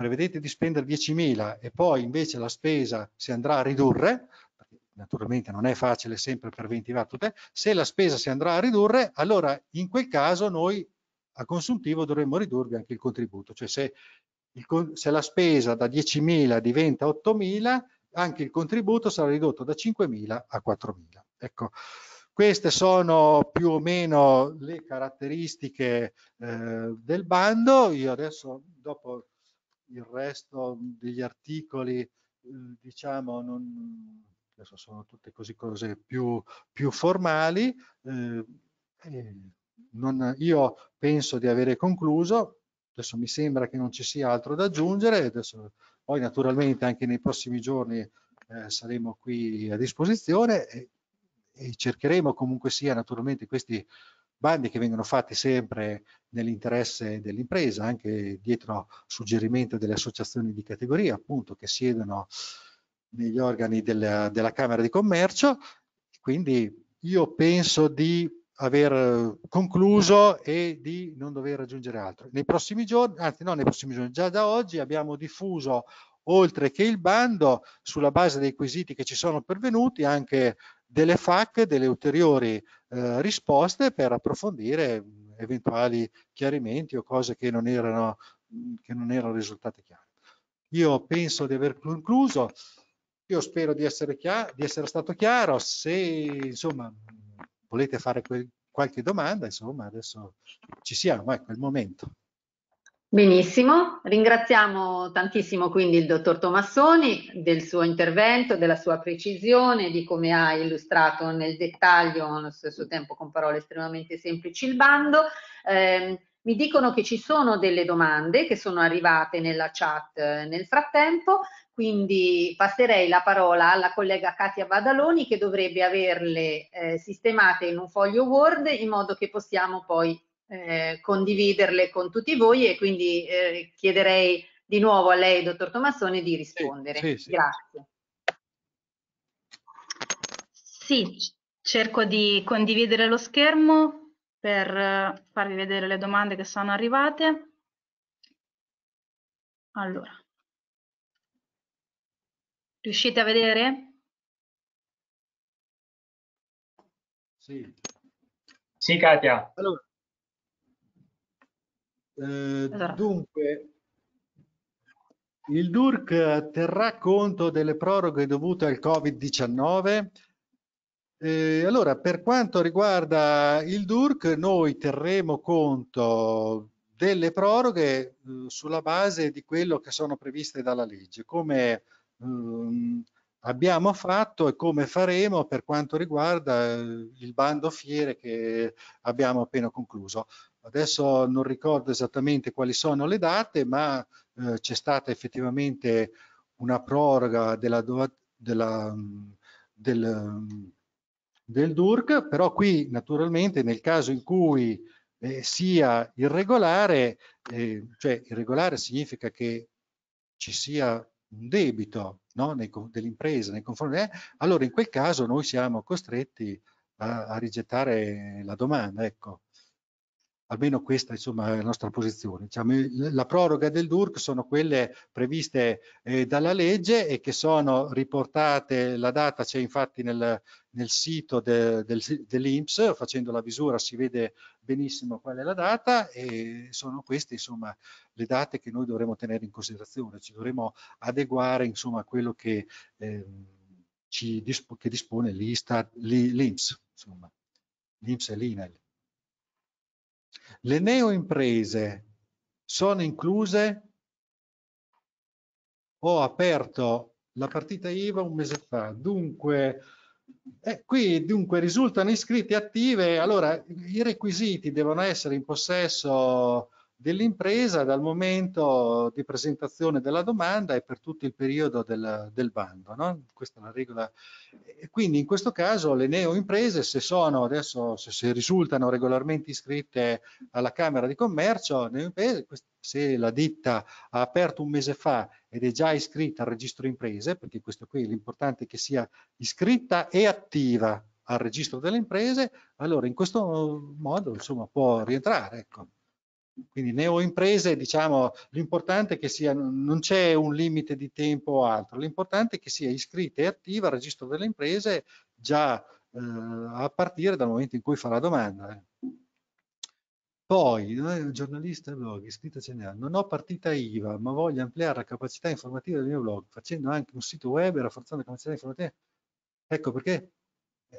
prevedete di spendere 10.000 e poi invece la spesa si andrà a ridurre, naturalmente non è facile sempre preventivare tutte, se la spesa si andrà a ridurre, allora in quel caso noi a consuntivo dovremmo ridurvi anche il contributo, cioè se, il, se la spesa da 10.000 diventa 8.000, anche il contributo sarà ridotto da 5.000 a 4.000. Ecco, queste sono più o meno le caratteristiche eh, del bando, io adesso dopo il resto degli articoli, eh, diciamo, non, adesso sono tutte così cose più, più formali. Eh, non, io penso di avere concluso, adesso mi sembra che non ci sia altro da aggiungere, adesso, poi naturalmente anche nei prossimi giorni eh, saremo qui a disposizione e, e cercheremo comunque sia naturalmente questi bandi che vengono fatti sempre nell'interesse dell'impresa, anche dietro suggerimento delle associazioni di categoria, appunto, che siedono negli organi della, della Camera di Commercio. Quindi io penso di aver concluso e di non dover raggiungere altro. Nei prossimi giorni, anzi no, nei prossimi giorni, già da oggi abbiamo diffuso oltre che il bando, sulla base dei quesiti che ci sono pervenuti, anche delle FAC, delle ulteriori eh, risposte per approfondire mm, eventuali chiarimenti o cose che non erano, mm, che non erano risultate chiare. Io penso di aver concluso, io spero di essere, chiaro, di essere stato chiaro, se insomma volete fare quel, qualche domanda, insomma adesso ci siamo, ecco il momento. Benissimo, ringraziamo tantissimo quindi il dottor Tomassoni del suo intervento, della sua precisione, di come ha illustrato nel dettaglio, allo stesso tempo con parole estremamente semplici, il bando. Eh, mi dicono che ci sono delle domande che sono arrivate nella chat eh, nel frattempo, quindi passerei la parola alla collega Katia Badaloni che dovrebbe averle eh, sistemate in un foglio Word in modo che possiamo poi eh, condividerle con tutti voi e quindi eh, chiederei di nuovo a lei, dottor Tomassoni, di rispondere. Sì, sì, Grazie. Sì, cerco di condividere lo schermo per eh, farvi vedere le domande che sono arrivate. Allora, riuscite a vedere? Sì. Sì, Katia. Allora. Eh, esatto. Dunque, il DURC terrà conto delle proroghe dovute al Covid-19. Eh, allora, per quanto riguarda il DURC, noi terremo conto delle proroghe eh, sulla base di quello che sono previste dalla legge, come ehm, abbiamo fatto e come faremo per quanto riguarda eh, il bando fiere che abbiamo appena concluso. Adesso non ricordo esattamente quali sono le date, ma eh, c'è stata effettivamente una proroga della, della, mm, del, mm, del, DURC, però qui naturalmente nel caso in cui eh, sia irregolare, eh, cioè irregolare significa che ci sia un debito no, dell'impresa nei confronti, eh, allora in quel caso noi siamo costretti a, a rigettare la domanda. Ecco almeno questa insomma, è la nostra posizione. Diciamo, la proroga del DURC sono quelle previste eh, dalla legge e che sono riportate, la data c'è infatti nel, nel sito de, del, dell'INPS, facendo la visura si vede benissimo qual è la data e sono queste insomma, le date che noi dovremo tenere in considerazione, ci dovremo adeguare insomma, a quello che, eh, ci, che dispone l'INPS, l'INPS e l'INAIL. Le neoimprese sono incluse? Ho aperto la partita IVA un mese fa, dunque eh, qui dunque risultano iscritte attive, allora i requisiti devono essere in possesso dell'impresa dal momento di presentazione della domanda e per tutto il periodo del, del bando. No? Questa è la regola. E quindi in questo caso le neoimprese, se sono adesso, se, se risultano regolarmente iscritte alla Camera di Commercio, se la ditta ha aperto un mese fa ed è già iscritta al registro imprese, perché questo qui è l'importante che sia iscritta e attiva al registro delle imprese, allora in questo modo insomma può rientrare. Ecco quindi imprese diciamo, l'importante è che sia, non c'è un limite di tempo o altro, l'importante è che sia iscritta e attiva al registro delle imprese già eh, a partire dal momento in cui fa la domanda. Eh. Poi, eh, giornalista blog, iscritta generale, non ho partita IVA, ma voglio ampliare la capacità informativa del mio blog, facendo anche un sito web e rafforzando la capacità informativa. Ecco perché,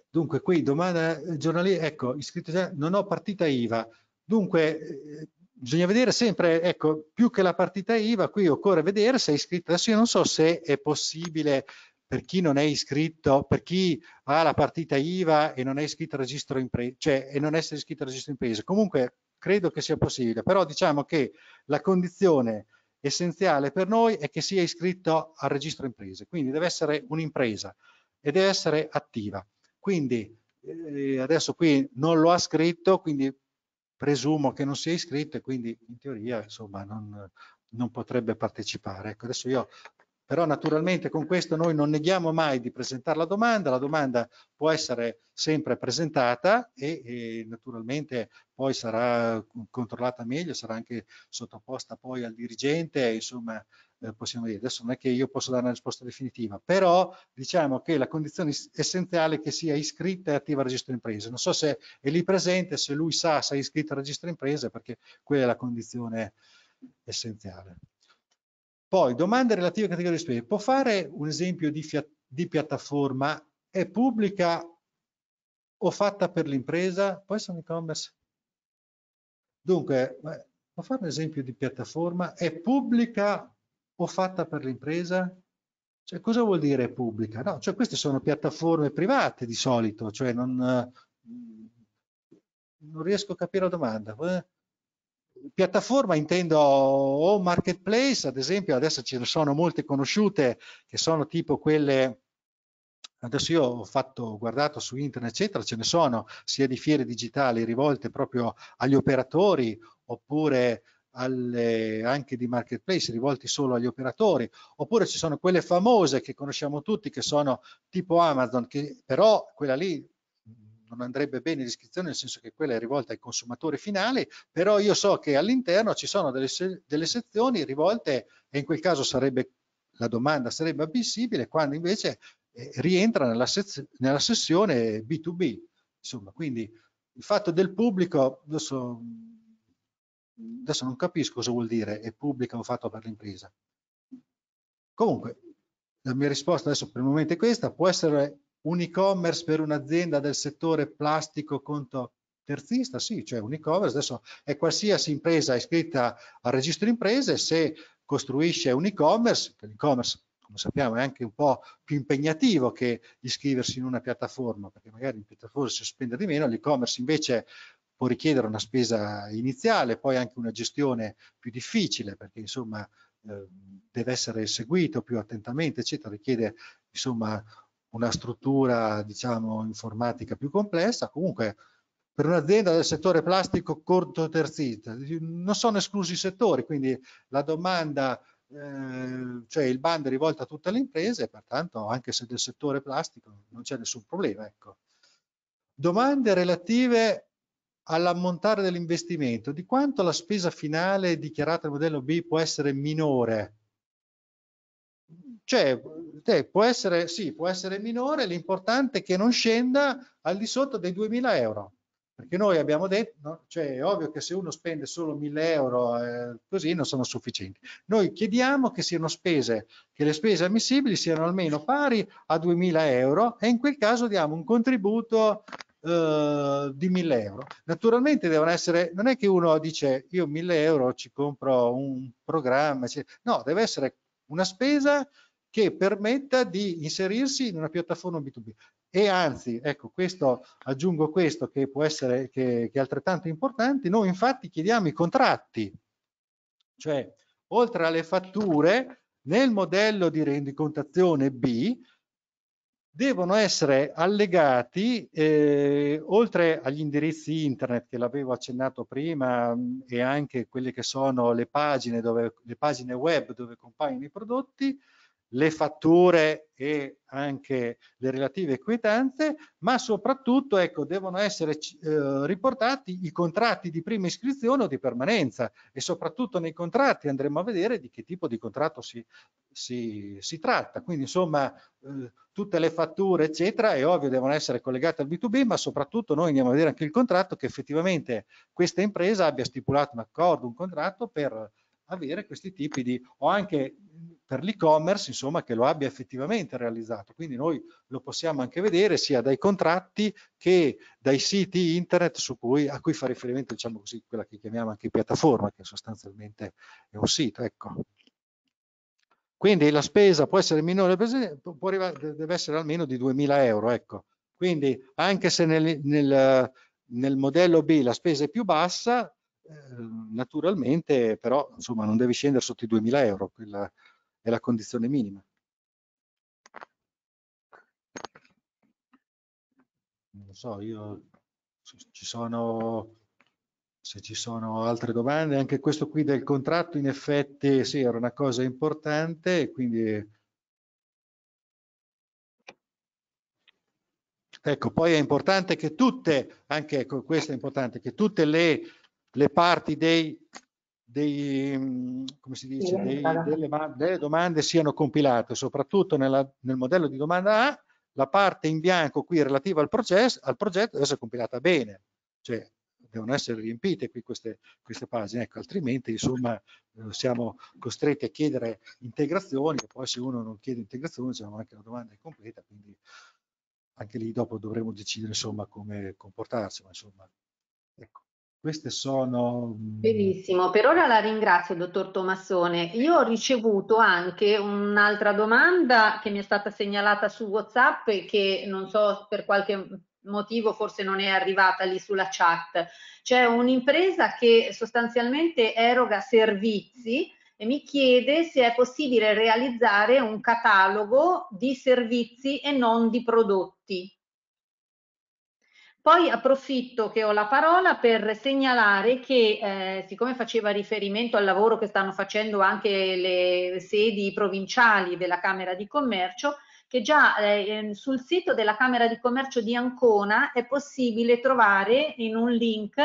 dunque qui domanda eh, giornalista, ecco, iscritto generale, non ho partita IVA, dunque eh, bisogna vedere sempre, ecco, più che la partita IVA, qui occorre vedere se è iscritto. Adesso io non so se è possibile per chi non è iscritto, per chi ha la partita IVA e non è iscritto al registro imprese, cioè e non essere iscritto al registro imprese. Comunque credo che sia possibile, però diciamo che la condizione essenziale per noi è che sia iscritto al registro imprese, quindi deve essere un'impresa e deve essere attiva. Quindi eh, adesso qui non lo ha scritto, quindi presumo che non sia iscritto e quindi in teoria insomma, non, non potrebbe partecipare. Ecco, adesso io però naturalmente con questo noi non neghiamo mai di presentare la domanda, la domanda può essere sempre presentata e, e, naturalmente poi sarà controllata meglio, sarà anche sottoposta poi al dirigente, insomma eh, possiamo dire. Adesso non è che io posso dare una risposta definitiva, però diciamo che la condizione essenziale è che sia iscritta e attiva al registro imprese. Non so se è lì presente, se lui sa se è iscritto al registro imprese, perché quella è la condizione essenziale. Poi, domande relative a categorie di spese. Può fare un esempio di, di piattaforma? È pubblica o fatta per l'impresa? Poi sono e-commerce? Dunque, può fare un esempio di piattaforma? È pubblica o fatta per l'impresa? Cioè, cosa vuol dire pubblica? No, cioè, queste sono piattaforme private di solito, cioè non, eh, non riesco a capire la domanda. Eh, piattaforma intendo o marketplace, ad esempio adesso ce ne sono molte conosciute che sono tipo quelle, adesso io ho fatto, guardato su internet eccetera, ce ne sono sia di fiere digitali rivolte proprio agli operatori oppure alle, anche di marketplace rivolti solo agli operatori, oppure ci sono quelle famose che conosciamo tutti che sono tipo Amazon, che però quella lì non andrebbe bene l'iscrizione nel senso che quella è rivolta ai consumatori finali, però io so che all'interno ci sono delle, se delle sezioni rivolte e in quel caso sarebbe la domanda sarebbe ammissibile quando invece eh, rientra nella, nella sessione B2B. Insomma, quindi il fatto del pubblico, adesso adesso non capisco cosa vuol dire è pubblica o fatto per l'impresa. Comunque, la mia risposta adesso per il momento è questa, può essere un e-commerce per un'azienda del settore plastico conto terzista? Sì, cioè un e-commerce adesso è qualsiasi impresa iscritta al registro imprese, se costruisce un e-commerce, l'e-commerce come sappiamo è anche un po' più impegnativo che iscriversi in una piattaforma, perché magari in piattaforma si spende di meno, l'e-commerce invece può richiedere una spesa iniziale, poi anche una gestione più difficile perché insomma eh, deve essere seguito più attentamente, eccetera, richiede insomma una struttura diciamo informatica più complessa, comunque per un'azienda del settore plastico corto terzista, non sono esclusi i settori, quindi la domanda eh, cioè il bando è rivolto a tutte le imprese, pertanto anche se del settore plastico non c'è nessun problema. Ecco. Domande relative all'ammontare dell'investimento, di quanto la spesa finale dichiarata nel modello B può essere minore? Cioè, può essere, sì, può essere minore, l'importante è che non scenda al di sotto dei 2.000 euro. Perché noi abbiamo detto, no? cioè è ovvio che se uno spende solo 1.000 euro eh, così non sono sufficienti. Noi chiediamo che siano spese, che le spese ammissibili siano almeno pari a 2.000 euro e in quel caso diamo un contributo eh, di 1000 euro. Naturalmente devono essere, non è che uno dice io 1000 euro ci compro un programma, no, deve essere una spesa che permetta di inserirsi in una piattaforma B2B. E anzi, ecco, questo, aggiungo questo che può essere che, che è altrettanto importante, noi infatti chiediamo i contratti, cioè oltre alle fatture, nel modello di rendicontazione B devono essere allegati, eh, oltre agli indirizzi internet che l'avevo accennato prima mm, e anche quelle che sono le pagine, dove, le pagine web dove compaiono i prodotti, le fatture e anche le relative quietanze, ma soprattutto ecco, devono essere eh, riportati i contratti di prima iscrizione o di permanenza e soprattutto nei contratti andremo a vedere di che tipo di contratto si, si, si tratta. Quindi insomma eh, tutte le fatture eccetera è ovvio devono essere collegate al B2B, ma soprattutto noi andiamo a vedere anche il contratto che effettivamente questa impresa abbia stipulato un accordo, un contratto per avere questi tipi di o anche per l'e-commerce, insomma, che lo abbia effettivamente realizzato. Quindi noi lo possiamo anche vedere sia dai contratti che dai siti internet cui, a cui fa riferimento, diciamo così, quella che chiamiamo anche piattaforma, che sostanzialmente è un sito, ecco. Quindi la spesa può essere minore, può arrivare, deve essere almeno di 2.000 euro, ecco. Quindi anche se nel, nel, nel modello B la spesa è più bassa, eh, naturalmente però insomma non devi scendere sotto i 2000 euro quella, è la condizione minima. Non so, io ci sono se ci sono altre domande, anche questo qui del contratto in effetti sì, era una cosa importante, quindi Ecco, poi è importante che tutte, anche ecco, questo è importante, che tutte le, le parti dei dei, come si dice, dei, delle, delle, domande siano compilate, soprattutto nella, nel modello di domanda A, la parte in bianco qui relativa al, processo, al progetto deve essere compilata bene, cioè devono essere riempite qui queste, queste pagine, ecco, altrimenti insomma eh, siamo costretti a chiedere integrazioni e poi se uno non chiede integrazioni diciamo anche la domanda è completa, quindi anche lì dopo dovremo decidere insomma come comportarci, ma insomma queste sono... Benissimo, mm, per ora la ringrazio dottor Tomassone. Io ho ricevuto anche un'altra domanda che mi è stata segnalata su Whatsapp e che non so per qualche motivo forse non è arrivata lì sulla chat. C'è un'impresa che sostanzialmente eroga servizi e mi chiede se è possibile realizzare un catalogo di servizi e non di prodotti. Poi approfitto che ho la parola per segnalare che, eh, siccome faceva riferimento al lavoro che stanno facendo anche le sedi provinciali della Camera di Commercio, che già eh, ehm, sul sito della Camera di Commercio di Ancona è possibile trovare in un link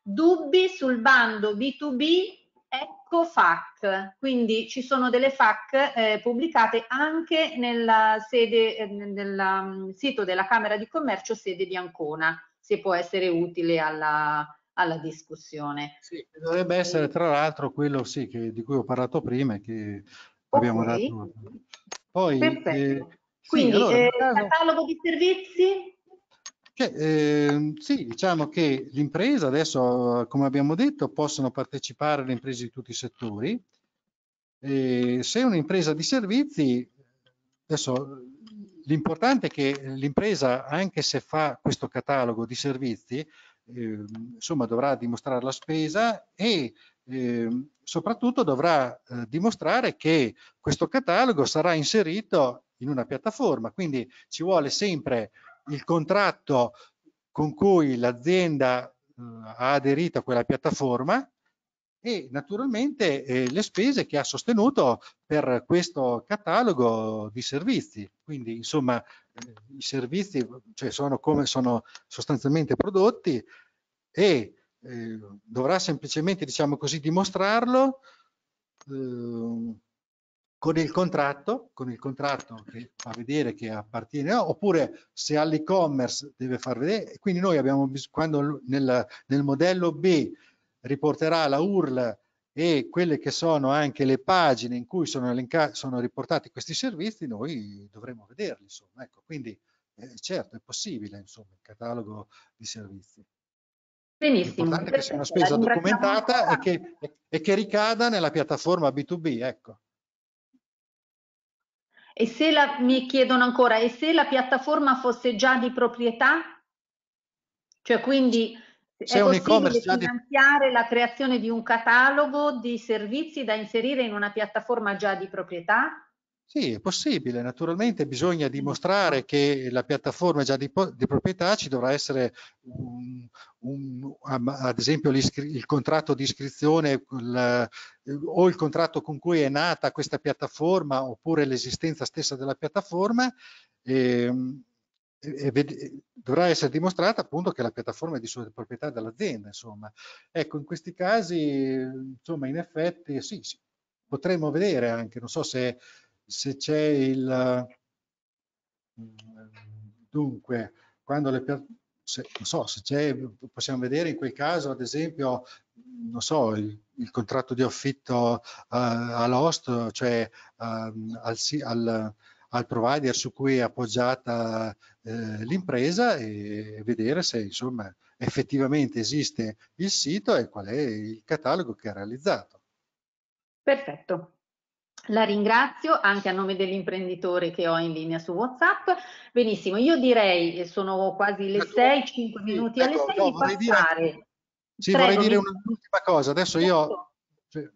dubbi sul bando B2B Ecco FAC, quindi ci sono delle FAC eh, pubblicate anche nella sede, eh, nel mm, sito della Camera di Commercio, sede di Ancona se può essere utile alla, alla discussione. Sì, dovrebbe essere tra l'altro quello sì, che, di cui ho parlato prima che abbiamo okay. dato. Poi, eh, sì, Quindi allora, eh, caso... catalogo di servizi? Cioè, eh, sì, diciamo che l'impresa adesso, come abbiamo detto, possono partecipare le imprese di tutti i settori. E se un'impresa di servizi, adesso l'importante è che eh, l'impresa, anche se fa questo catalogo di servizi, eh, insomma dovrà dimostrare la spesa e eh, soprattutto dovrà eh, dimostrare che questo catalogo sarà inserito in una piattaforma, quindi ci vuole sempre il contratto con cui l'azienda eh, ha aderito a quella piattaforma e naturalmente eh, le spese che ha sostenuto per questo catalogo di servizi. Quindi insomma eh, i servizi cioè, sono come sono sostanzialmente prodotti e eh, dovrà semplicemente diciamo così dimostrarlo eh, con il contratto, con il contratto che fa vedere che appartiene, oppure se all'e-commerce deve far vedere, quindi noi abbiamo quando nel, nel modello B riporterà la URL e quelle che sono anche le pagine in cui sono, sono riportati questi servizi, noi dovremo vederli. Insomma. Ecco, quindi eh, certo è possibile insomma, il catalogo di servizi. Benissimo. L'importante è che sia una spesa documentata e che, e che, ricada nella piattaforma B2B. Ecco. E se la, mi chiedono ancora, e se la piattaforma fosse già di proprietà? Cioè quindi se è un e-commerce finanziare di... la creazione di un catalogo di servizi da inserire in una piattaforma già di proprietà? Sì, è possibile. Naturalmente bisogna dimostrare che la piattaforma è già di, di proprietà ci dovrà essere, un, un, ad esempio, il contratto di iscrizione il, o il contratto con cui è nata questa piattaforma oppure l'esistenza stessa della piattaforma. E, ehm, e, dovrà essere dimostrata appunto che la piattaforma è di proprietà dell'azienda. Insomma. Ecco, in questi casi, insomma, in effetti sì, sì potremmo vedere anche, non so se, se c'è il... Mm, dunque, quando le se, non so, se c'è, possiamo vedere in quel caso, ad esempio, non so, il, il contratto di affitto uh, eh, all'host, cioè uh, al, al al provider su cui è appoggiata eh, l'impresa e vedere se insomma effettivamente esiste il sito e qual è il catalogo che ha realizzato. Perfetto, la ringrazio anche a nome dell'imprenditore che ho in linea su WhatsApp. Benissimo, io direi, sono quasi le 6, ecco, 5 minuti alle 6 ecco, no, di vorrei passare. Dire, sì, Prego, vorrei dire un'ultima cosa. Adesso io certo. cioè,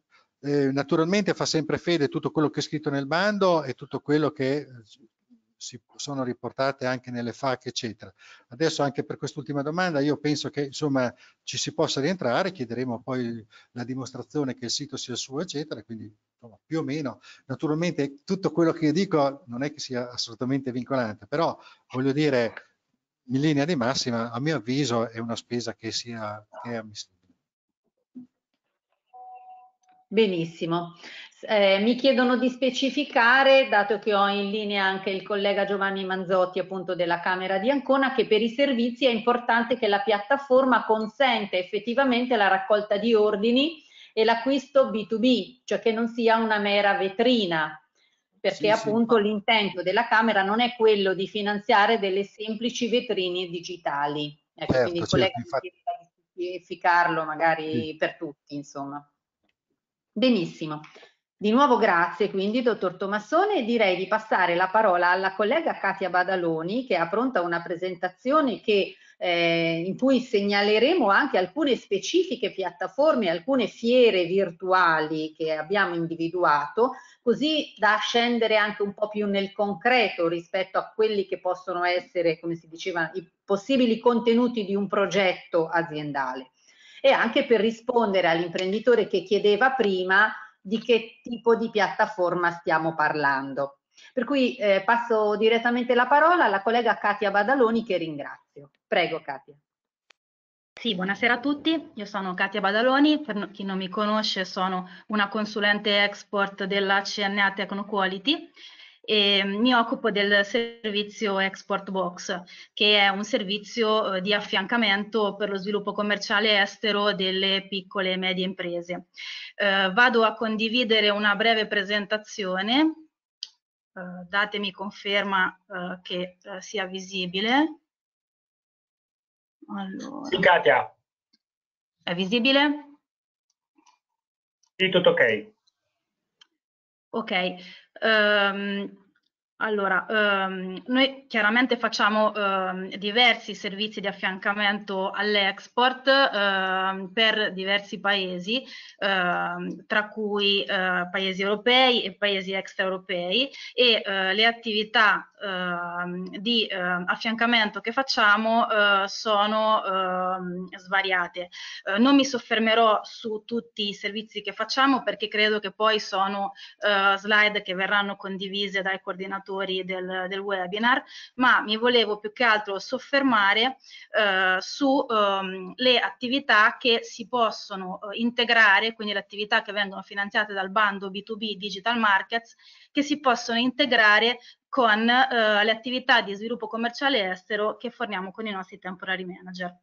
eh, naturalmente fa sempre fede tutto quello che è scritto nel bando e tutto quello che eh, si sono riportate anche nelle FAC, eccetera. Adesso anche per quest'ultima domanda io penso che insomma ci si possa rientrare, chiederemo poi la dimostrazione che il sito sia suo, eccetera, quindi insomma, più o meno. Naturalmente tutto quello che io dico non è che sia assolutamente vincolante, però voglio dire in linea di massima, a mio avviso è una spesa che sia che è ammissibile. Benissimo. Eh, mi chiedono di specificare, dato che ho in linea anche il collega Giovanni Manzotti appunto della Camera di Ancona, che per i servizi è importante che la piattaforma consente effettivamente la raccolta di ordini e l'acquisto B2B, cioè che non sia una mera vetrina, perché sì, appunto sì. l'intento della Camera non è quello di finanziare delle semplici vetrine digitali. Ecco, certo, quindi il collega certo, infatti... di specificarlo magari sì. per tutti, insomma. Benissimo. Di nuovo grazie quindi dottor Tomassone direi di passare la parola alla collega Katia Badaloni che ha pronta una presentazione che, eh, in cui segnaleremo anche alcune specifiche piattaforme, alcune fiere virtuali che abbiamo individuato così da scendere anche un po' più nel concreto rispetto a quelli che possono essere, come si diceva, i possibili contenuti di un progetto aziendale e anche per rispondere all'imprenditore che chiedeva prima di che tipo di piattaforma stiamo parlando. Per cui eh, passo direttamente la parola alla collega Katia Badaloni che ringrazio. Prego Katia. Sì, buonasera a tutti, io sono Katia Badaloni, per chi non mi conosce sono una consulente export della CNA Techno Quality e mi occupo del servizio Export Box, che è un servizio eh, di affiancamento per lo sviluppo commerciale estero delle piccole e medie imprese. Eh, vado a condividere una breve presentazione, eh, datemi conferma eh, che eh, sia visibile. Allora. Sì, Katia. È visibile? Sì, tutto ok. Ok, um, Allora, ehm, noi chiaramente facciamo ehm, diversi servizi di affiancamento all'export ehm, per diversi paesi, ehm, tra cui eh, paesi europei e paesi extraeuropei e eh, le attività ehm, di eh, affiancamento che facciamo eh, sono ehm, svariate. Eh, non mi soffermerò su tutti i servizi che facciamo perché credo che poi sono eh, slide che verranno condivise dai coordinatori spettatori del, del webinar, ma mi volevo più che altro soffermare eh, sulle ehm, attività che si possono eh, integrare, quindi le attività che vengono finanziate dal bando B2B Digital Markets, che si possono integrare con eh, le attività di sviluppo commerciale estero che forniamo con i nostri temporary manager.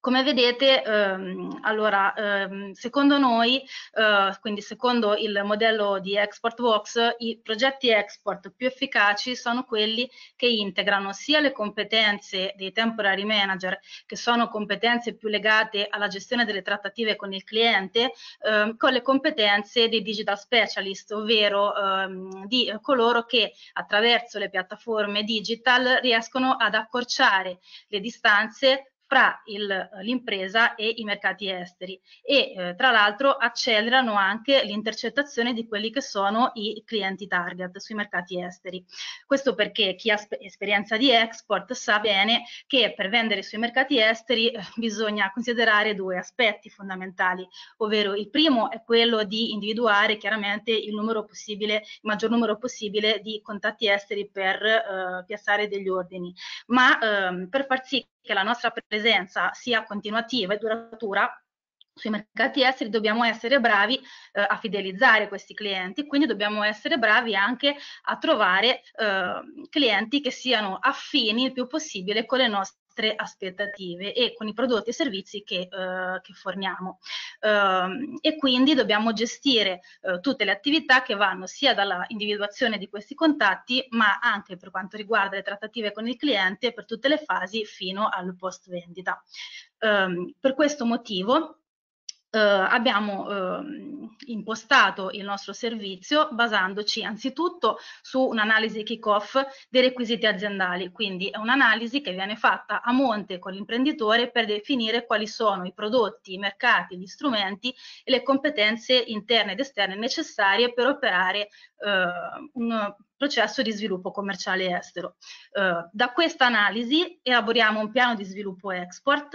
Come vedete, ehm, allora, ehm, secondo noi, eh, quindi secondo il modello di ExportWorks, i progetti export più efficaci sono quelli che integrano sia le competenze dei temporary manager, che sono competenze più legate alla gestione delle trattative con il cliente, ehm, con le competenze dei digital specialist, ovvero ehm, di coloro che attraverso le piattaforme digital riescono ad accorciare le distanze fra eh, l'impresa e i mercati esteri e eh, tra l'altro accelerano anche l'intercettazione di quelli che sono i clienti target sui mercati esteri. Questo perché chi ha esperienza di export sa bene che per vendere sui mercati esteri eh, bisogna considerare due aspetti fondamentali, ovvero il primo è quello di individuare chiaramente il, numero possibile, il maggior numero possibile di contatti esteri per eh, piazzare degli ordini, ma ehm, per far sì che la nostra presenza sia continuativa e duratura sui mercati esteri dobbiamo essere bravi eh, a fidelizzare questi clienti, quindi dobbiamo essere bravi anche a trovare eh, clienti che siano affini il più possibile con le nostre nostre aspettative e con i prodotti e servizi che, eh, che forniamo. Eh, e quindi dobbiamo gestire eh, tutte le attività che vanno sia dalla individuazione di questi contatti, ma anche per quanto riguarda le trattative con il cliente per tutte le fasi fino al post vendita. Ehm, per questo motivo eh, abbiamo eh, impostato il nostro servizio basandoci anzitutto su un'analisi kick-off dei requisiti aziendali, quindi è un'analisi che viene fatta a monte con l'imprenditore per definire quali sono i prodotti, i mercati, gli strumenti e le competenze interne ed esterne necessarie per operare eh, un processo di sviluppo commerciale estero. Eh, da questa analisi elaboriamo un piano di sviluppo export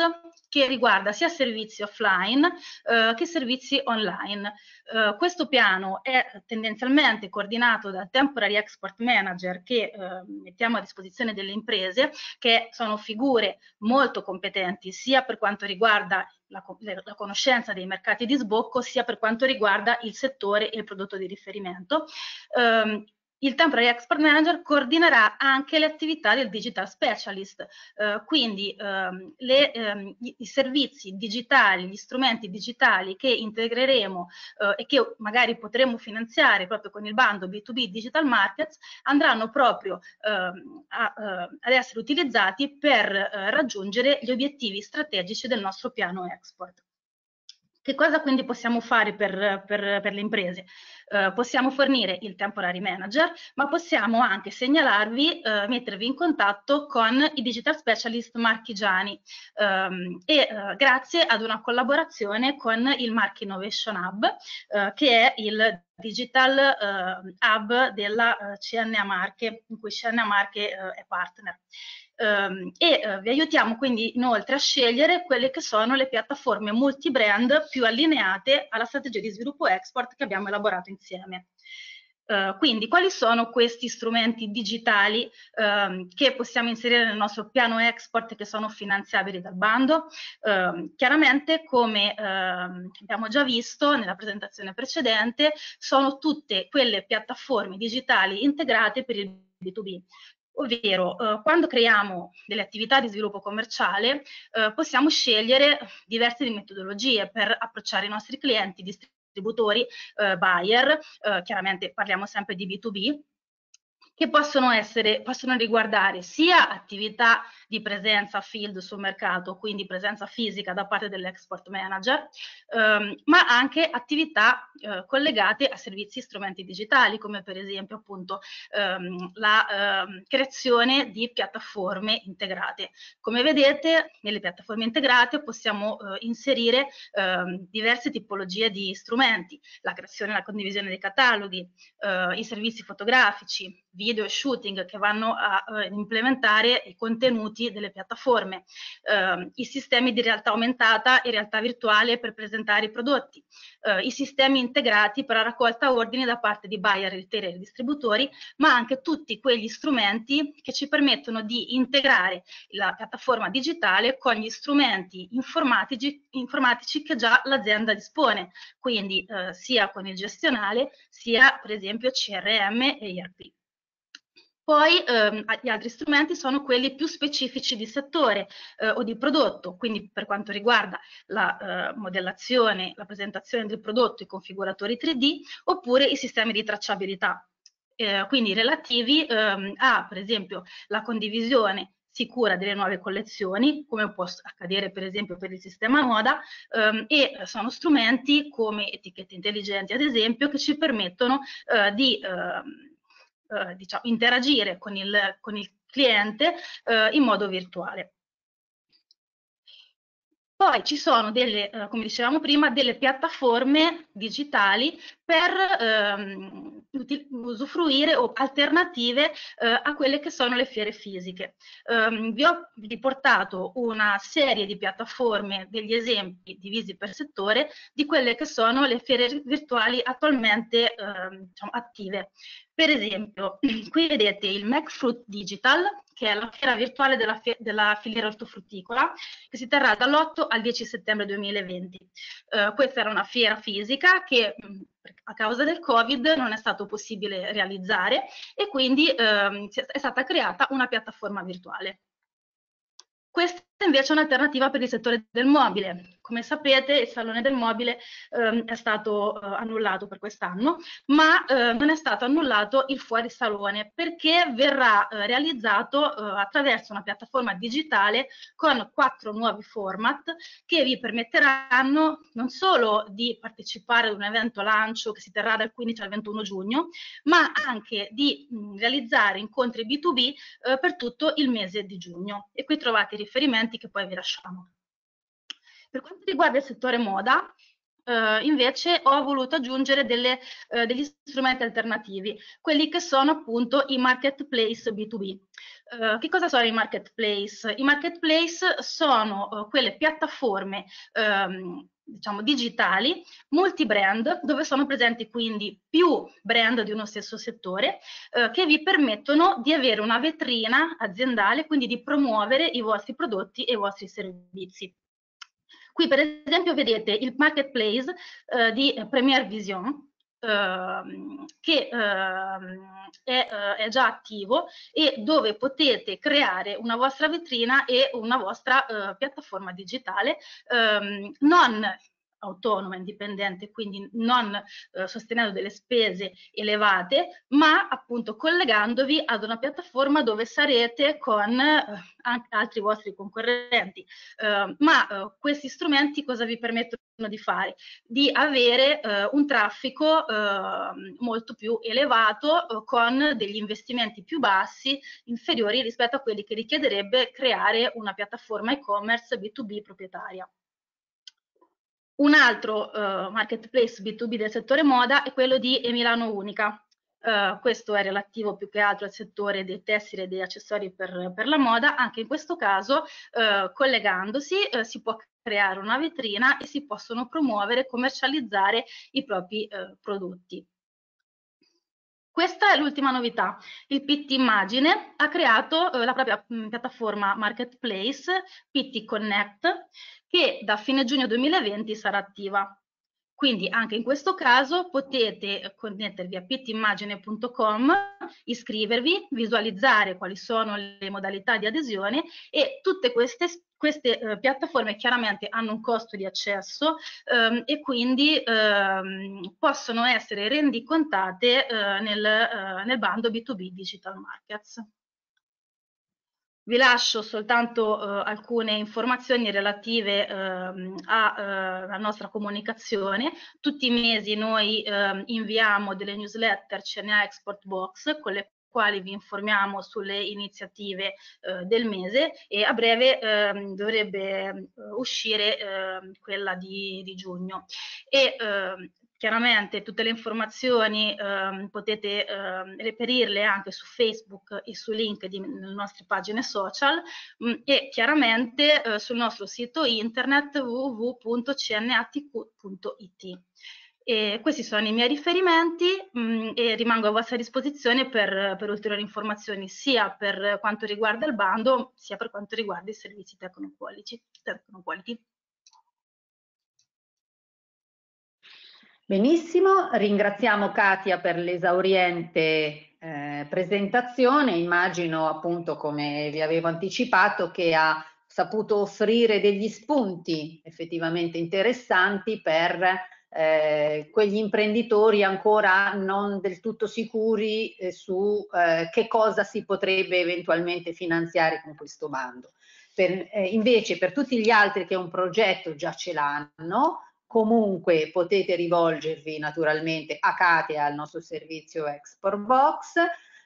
che riguarda sia servizi offline eh, che servizi online. Eh, questo piano è tendenzialmente coordinato dal temporary export manager che eh, mettiamo a disposizione delle imprese, che sono figure molto competenti sia per quanto riguarda la, la, conoscenza dei mercati di sbocco sia per quanto riguarda il settore e il prodotto di riferimento. Um, il Temporary Export Manager coordinerà anche le attività del Digital Specialist, eh, quindi ehm, le, ehm, i servizi digitali, gli strumenti digitali che integreremo eh, e che magari potremo finanziare proprio con il bando B2B Digital Markets andranno proprio ehm, a, a, eh, ad essere utilizzati per eh, raggiungere gli obiettivi strategici del nostro piano export. Che cosa quindi possiamo fare per, per, per le imprese? Eh, possiamo fornire il temporary manager, ma possiamo anche segnalarvi, eh, mettervi in contatto con i digital specialist marchigiani ehm, e eh, grazie ad una collaborazione con il Marchi Innovation Hub, eh, che è il digital ehm, hub della eh, CNA Marche, in cui CNA Marche eh, è partner. Um, e uh, vi aiutiamo quindi inoltre a scegliere quelle che sono le piattaforme multi-brand più allineate alla strategia di sviluppo export che abbiamo elaborato insieme. Uh, quindi quali sono questi strumenti digitali um, che possiamo inserire nel nostro piano export e che sono finanziabili dal bando? Uh, chiaramente come uh, abbiamo già visto nella presentazione precedente sono tutte quelle piattaforme digitali integrate per il B2B, Ovvero, eh, quando creiamo delle attività di sviluppo commerciale, eh, possiamo scegliere diverse metodologie per approcciare i nostri clienti, distributori, eh, buyer, eh, chiaramente parliamo sempre di B2B, che possono, essere, possono riguardare sia attività di presenza field sul mercato, quindi presenza fisica da parte dell'export manager, ehm, ma anche attività eh, collegate a servizi e strumenti digitali, come per esempio appunto ehm, la ehm, creazione di piattaforme integrate. Come vedete, nelle piattaforme integrate possiamo eh, inserire ehm, diverse tipologie di strumenti, la creazione e la condivisione dei cataloghi, eh, i servizi fotografici, video shooting che vanno a eh, implementare i contenuti delle piattaforme, eh, i sistemi di realtà aumentata e realtà virtuale per presentare i prodotti, eh, i sistemi integrati per la raccolta ordini da parte di buyer, retailer e distributori, ma anche tutti quegli strumenti che ci permettono di integrare la piattaforma digitale con gli strumenti informatici, informatici che già l'azienda dispone, quindi eh, sia con il gestionale sia per esempio CRM e ERP. Poi ehm, gli altri strumenti sono quelli più specifici di settore eh, o di prodotto, quindi per quanto riguarda la eh, modellazione, la presentazione del prodotto, i configuratori 3D, oppure i sistemi di tracciabilità, eh, quindi relativi ehm, a, per esempio, la condivisione sicura delle nuove collezioni, come può accadere per esempio per il sistema moda, ehm, e sono strumenti come etichette intelligenti, ad esempio, che ci permettono eh, di ehm, eh, diciamo, interagire con il, con il cliente eh, in modo virtuale. Poi ci sono delle, eh, come dicevamo prima, delle piattaforme digitali per ehm, usufruire o alternative eh, a quelle che sono le fiere fisiche. Eh, vi ho riportato una serie di piattaforme, degli esempi divisi per settore, di quelle che sono le fiere virtuali attualmente ehm, diciamo, attive. Per esempio, qui vedete il MacFruit Digital, che è la fiera virtuale della, fi della filiera ortofrutticola, che si terrà dall'8 al 10 settembre 2020. Uh, eh, questa era una fiera fisica che mm, a causa del Covid non è stato possibile realizzare e quindi uh, è stata creata una piattaforma virtuale. Questa invece è un'alternativa per il settore del mobile. Come sapete il Salone del Mobile ehm, è stato eh, annullato per quest'anno, ma eh, non è stato annullato il fuori salone perché verrà eh, realizzato eh, attraverso una piattaforma digitale con quattro nuovi format che vi permetteranno non solo di partecipare ad un evento lancio che si terrà dal 15 al 21 giugno, ma anche di mh, mm, realizzare incontri B2B eh, per tutto il mese di giugno. E qui trovate i riferimenti che poi vi lasciamo. Per quanto riguarda il settore moda, eh, invece ho voluto aggiungere delle, eh, degli strumenti alternativi, quelli che sono appunto i marketplace B2B. Eh, che cosa sono i marketplace? I marketplace sono eh, quelle piattaforme ehm, diciamo digitali, multi-brand, dove sono presenti quindi più brand di uno stesso settore, eh, che vi permettono di avere una vetrina aziendale, quindi di promuovere i vostri prodotti e i vostri servizi. Qui per esempio vedete il marketplace eh, di Premier Vision, Uh, che uh, è, eh, è, già attivo e dove potete creare una vostra vetrina e una vostra eh, piattaforma digitale um, non autonoma, indipendente, quindi non eh, sostenendo delle spese elevate, ma appunto collegandovi ad una piattaforma dove sarete con eh, altri vostri concorrenti. Eh, ma eh, questi strumenti cosa vi permettono di fare? Di avere eh, un traffico ehm, molto più elevato eh, con degli investimenti più bassi, inferiori rispetto a quelli che richiederebbe creare una piattaforma e-commerce B2B proprietaria. Un altro uh, marketplace B2B del settore moda è quello di Emilano Unica. Uh, questo è relativo più che altro al settore dei tessili e degli accessori per, per la moda. Anche in questo caso, uh, collegandosi, si può creare una vetrina e si possono promuovere e commercializzare i propri prodotti. Questa è l'ultima novità. Il PT Immagine ha creato eh, la propria mh, mm, piattaforma Marketplace PT Connect che da fine giugno 2020 sarà attiva. Quindi anche in questo caso potete eh, connettervi a pittimmagine.com, iscrivervi, visualizzare quali sono le modalità di adesione e tutte queste, queste eh, piattaforme chiaramente hanno un costo di accesso ehm, e quindi ehm, possono essere rendicontate eh, nel, eh, nel bando B2B Digital Markets. Vi lascio soltanto eh, alcune informazioni relative ehm, eh, alla eh, nostra comunicazione. Tutti i mesi noi ehm, inviamo delle newsletter CNA Export Box con le quali vi informiamo sulle iniziative eh, del mese e a breve ehm, dovrebbe uscire quella di, di, giugno. E Chiaramente tutte le informazioni ehm, potete ehm, reperirle anche su Facebook e su LinkedIn nelle nostre pagine social mh, mm, e chiaramente eh, sul nostro sito internet www.cnatq.it. E questi sono i miei riferimenti mh, mm, e rimango a vostra disposizione per, per, ulteriori informazioni sia per quanto riguarda il bando sia per quanto riguarda i servizi tecnoquality. Benissimo, ringraziamo Katia per l'esauriente eh, presentazione, immagino appunto come vi avevo anticipato che ha saputo offrire degli spunti effettivamente interessanti per eh, quegli imprenditori ancora non del tutto sicuri eh, su eh, che cosa si potrebbe eventualmente finanziare con questo bando. Per, eh, invece per tutti gli altri che un progetto già ce l'hanno, Comunque potete rivolgervi naturalmente a Catea, al nostro servizio Export Box,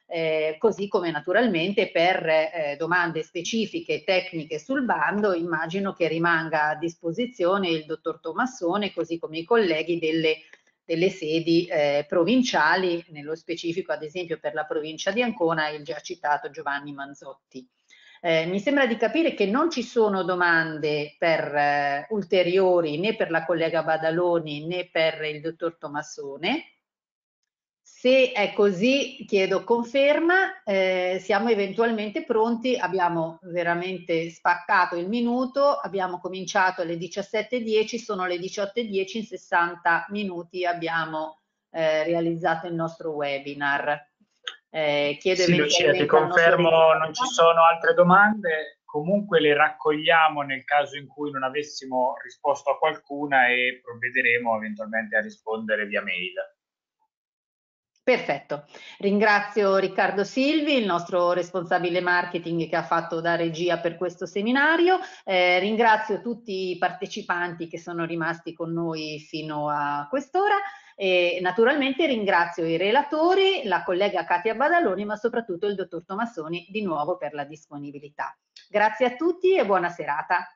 eh, così come naturalmente per eh, domande specifiche tecniche sul bando immagino che rimanga a disposizione il dottor Tomassone così come i colleghi delle, delle sedi eh, provinciali, nello specifico ad esempio per la provincia di Ancona il già citato Giovanni Manzotti. Eh, mi sembra di capire che non ci sono domande per, eh, ulteriori né per la collega Badaloni né per il dottor Tomassone. Se è così, chiedo conferma, eh, siamo eventualmente pronti, abbiamo veramente spaccato il minuto, abbiamo cominciato alle 17.10, sono le 18.10, in 60 minuti abbiamo eh, realizzato il nostro webinar. Eh, chiedo sì, Lucia, ti confermo, nostro... non ci sono altre domande, comunque le raccogliamo nel caso in cui non avessimo risposto a qualcuna e provvederemo eventualmente a rispondere via mail. Perfetto, ringrazio Riccardo Silvi, il nostro responsabile marketing che ha fatto da regia per questo seminario, eh, ringrazio tutti i partecipanti che sono rimasti con noi fino a quest'ora e naturalmente ringrazio i relatori, la collega Katia Badaloni ma soprattutto il dottor Tomassoni di nuovo per la disponibilità. Grazie a tutti e buona serata.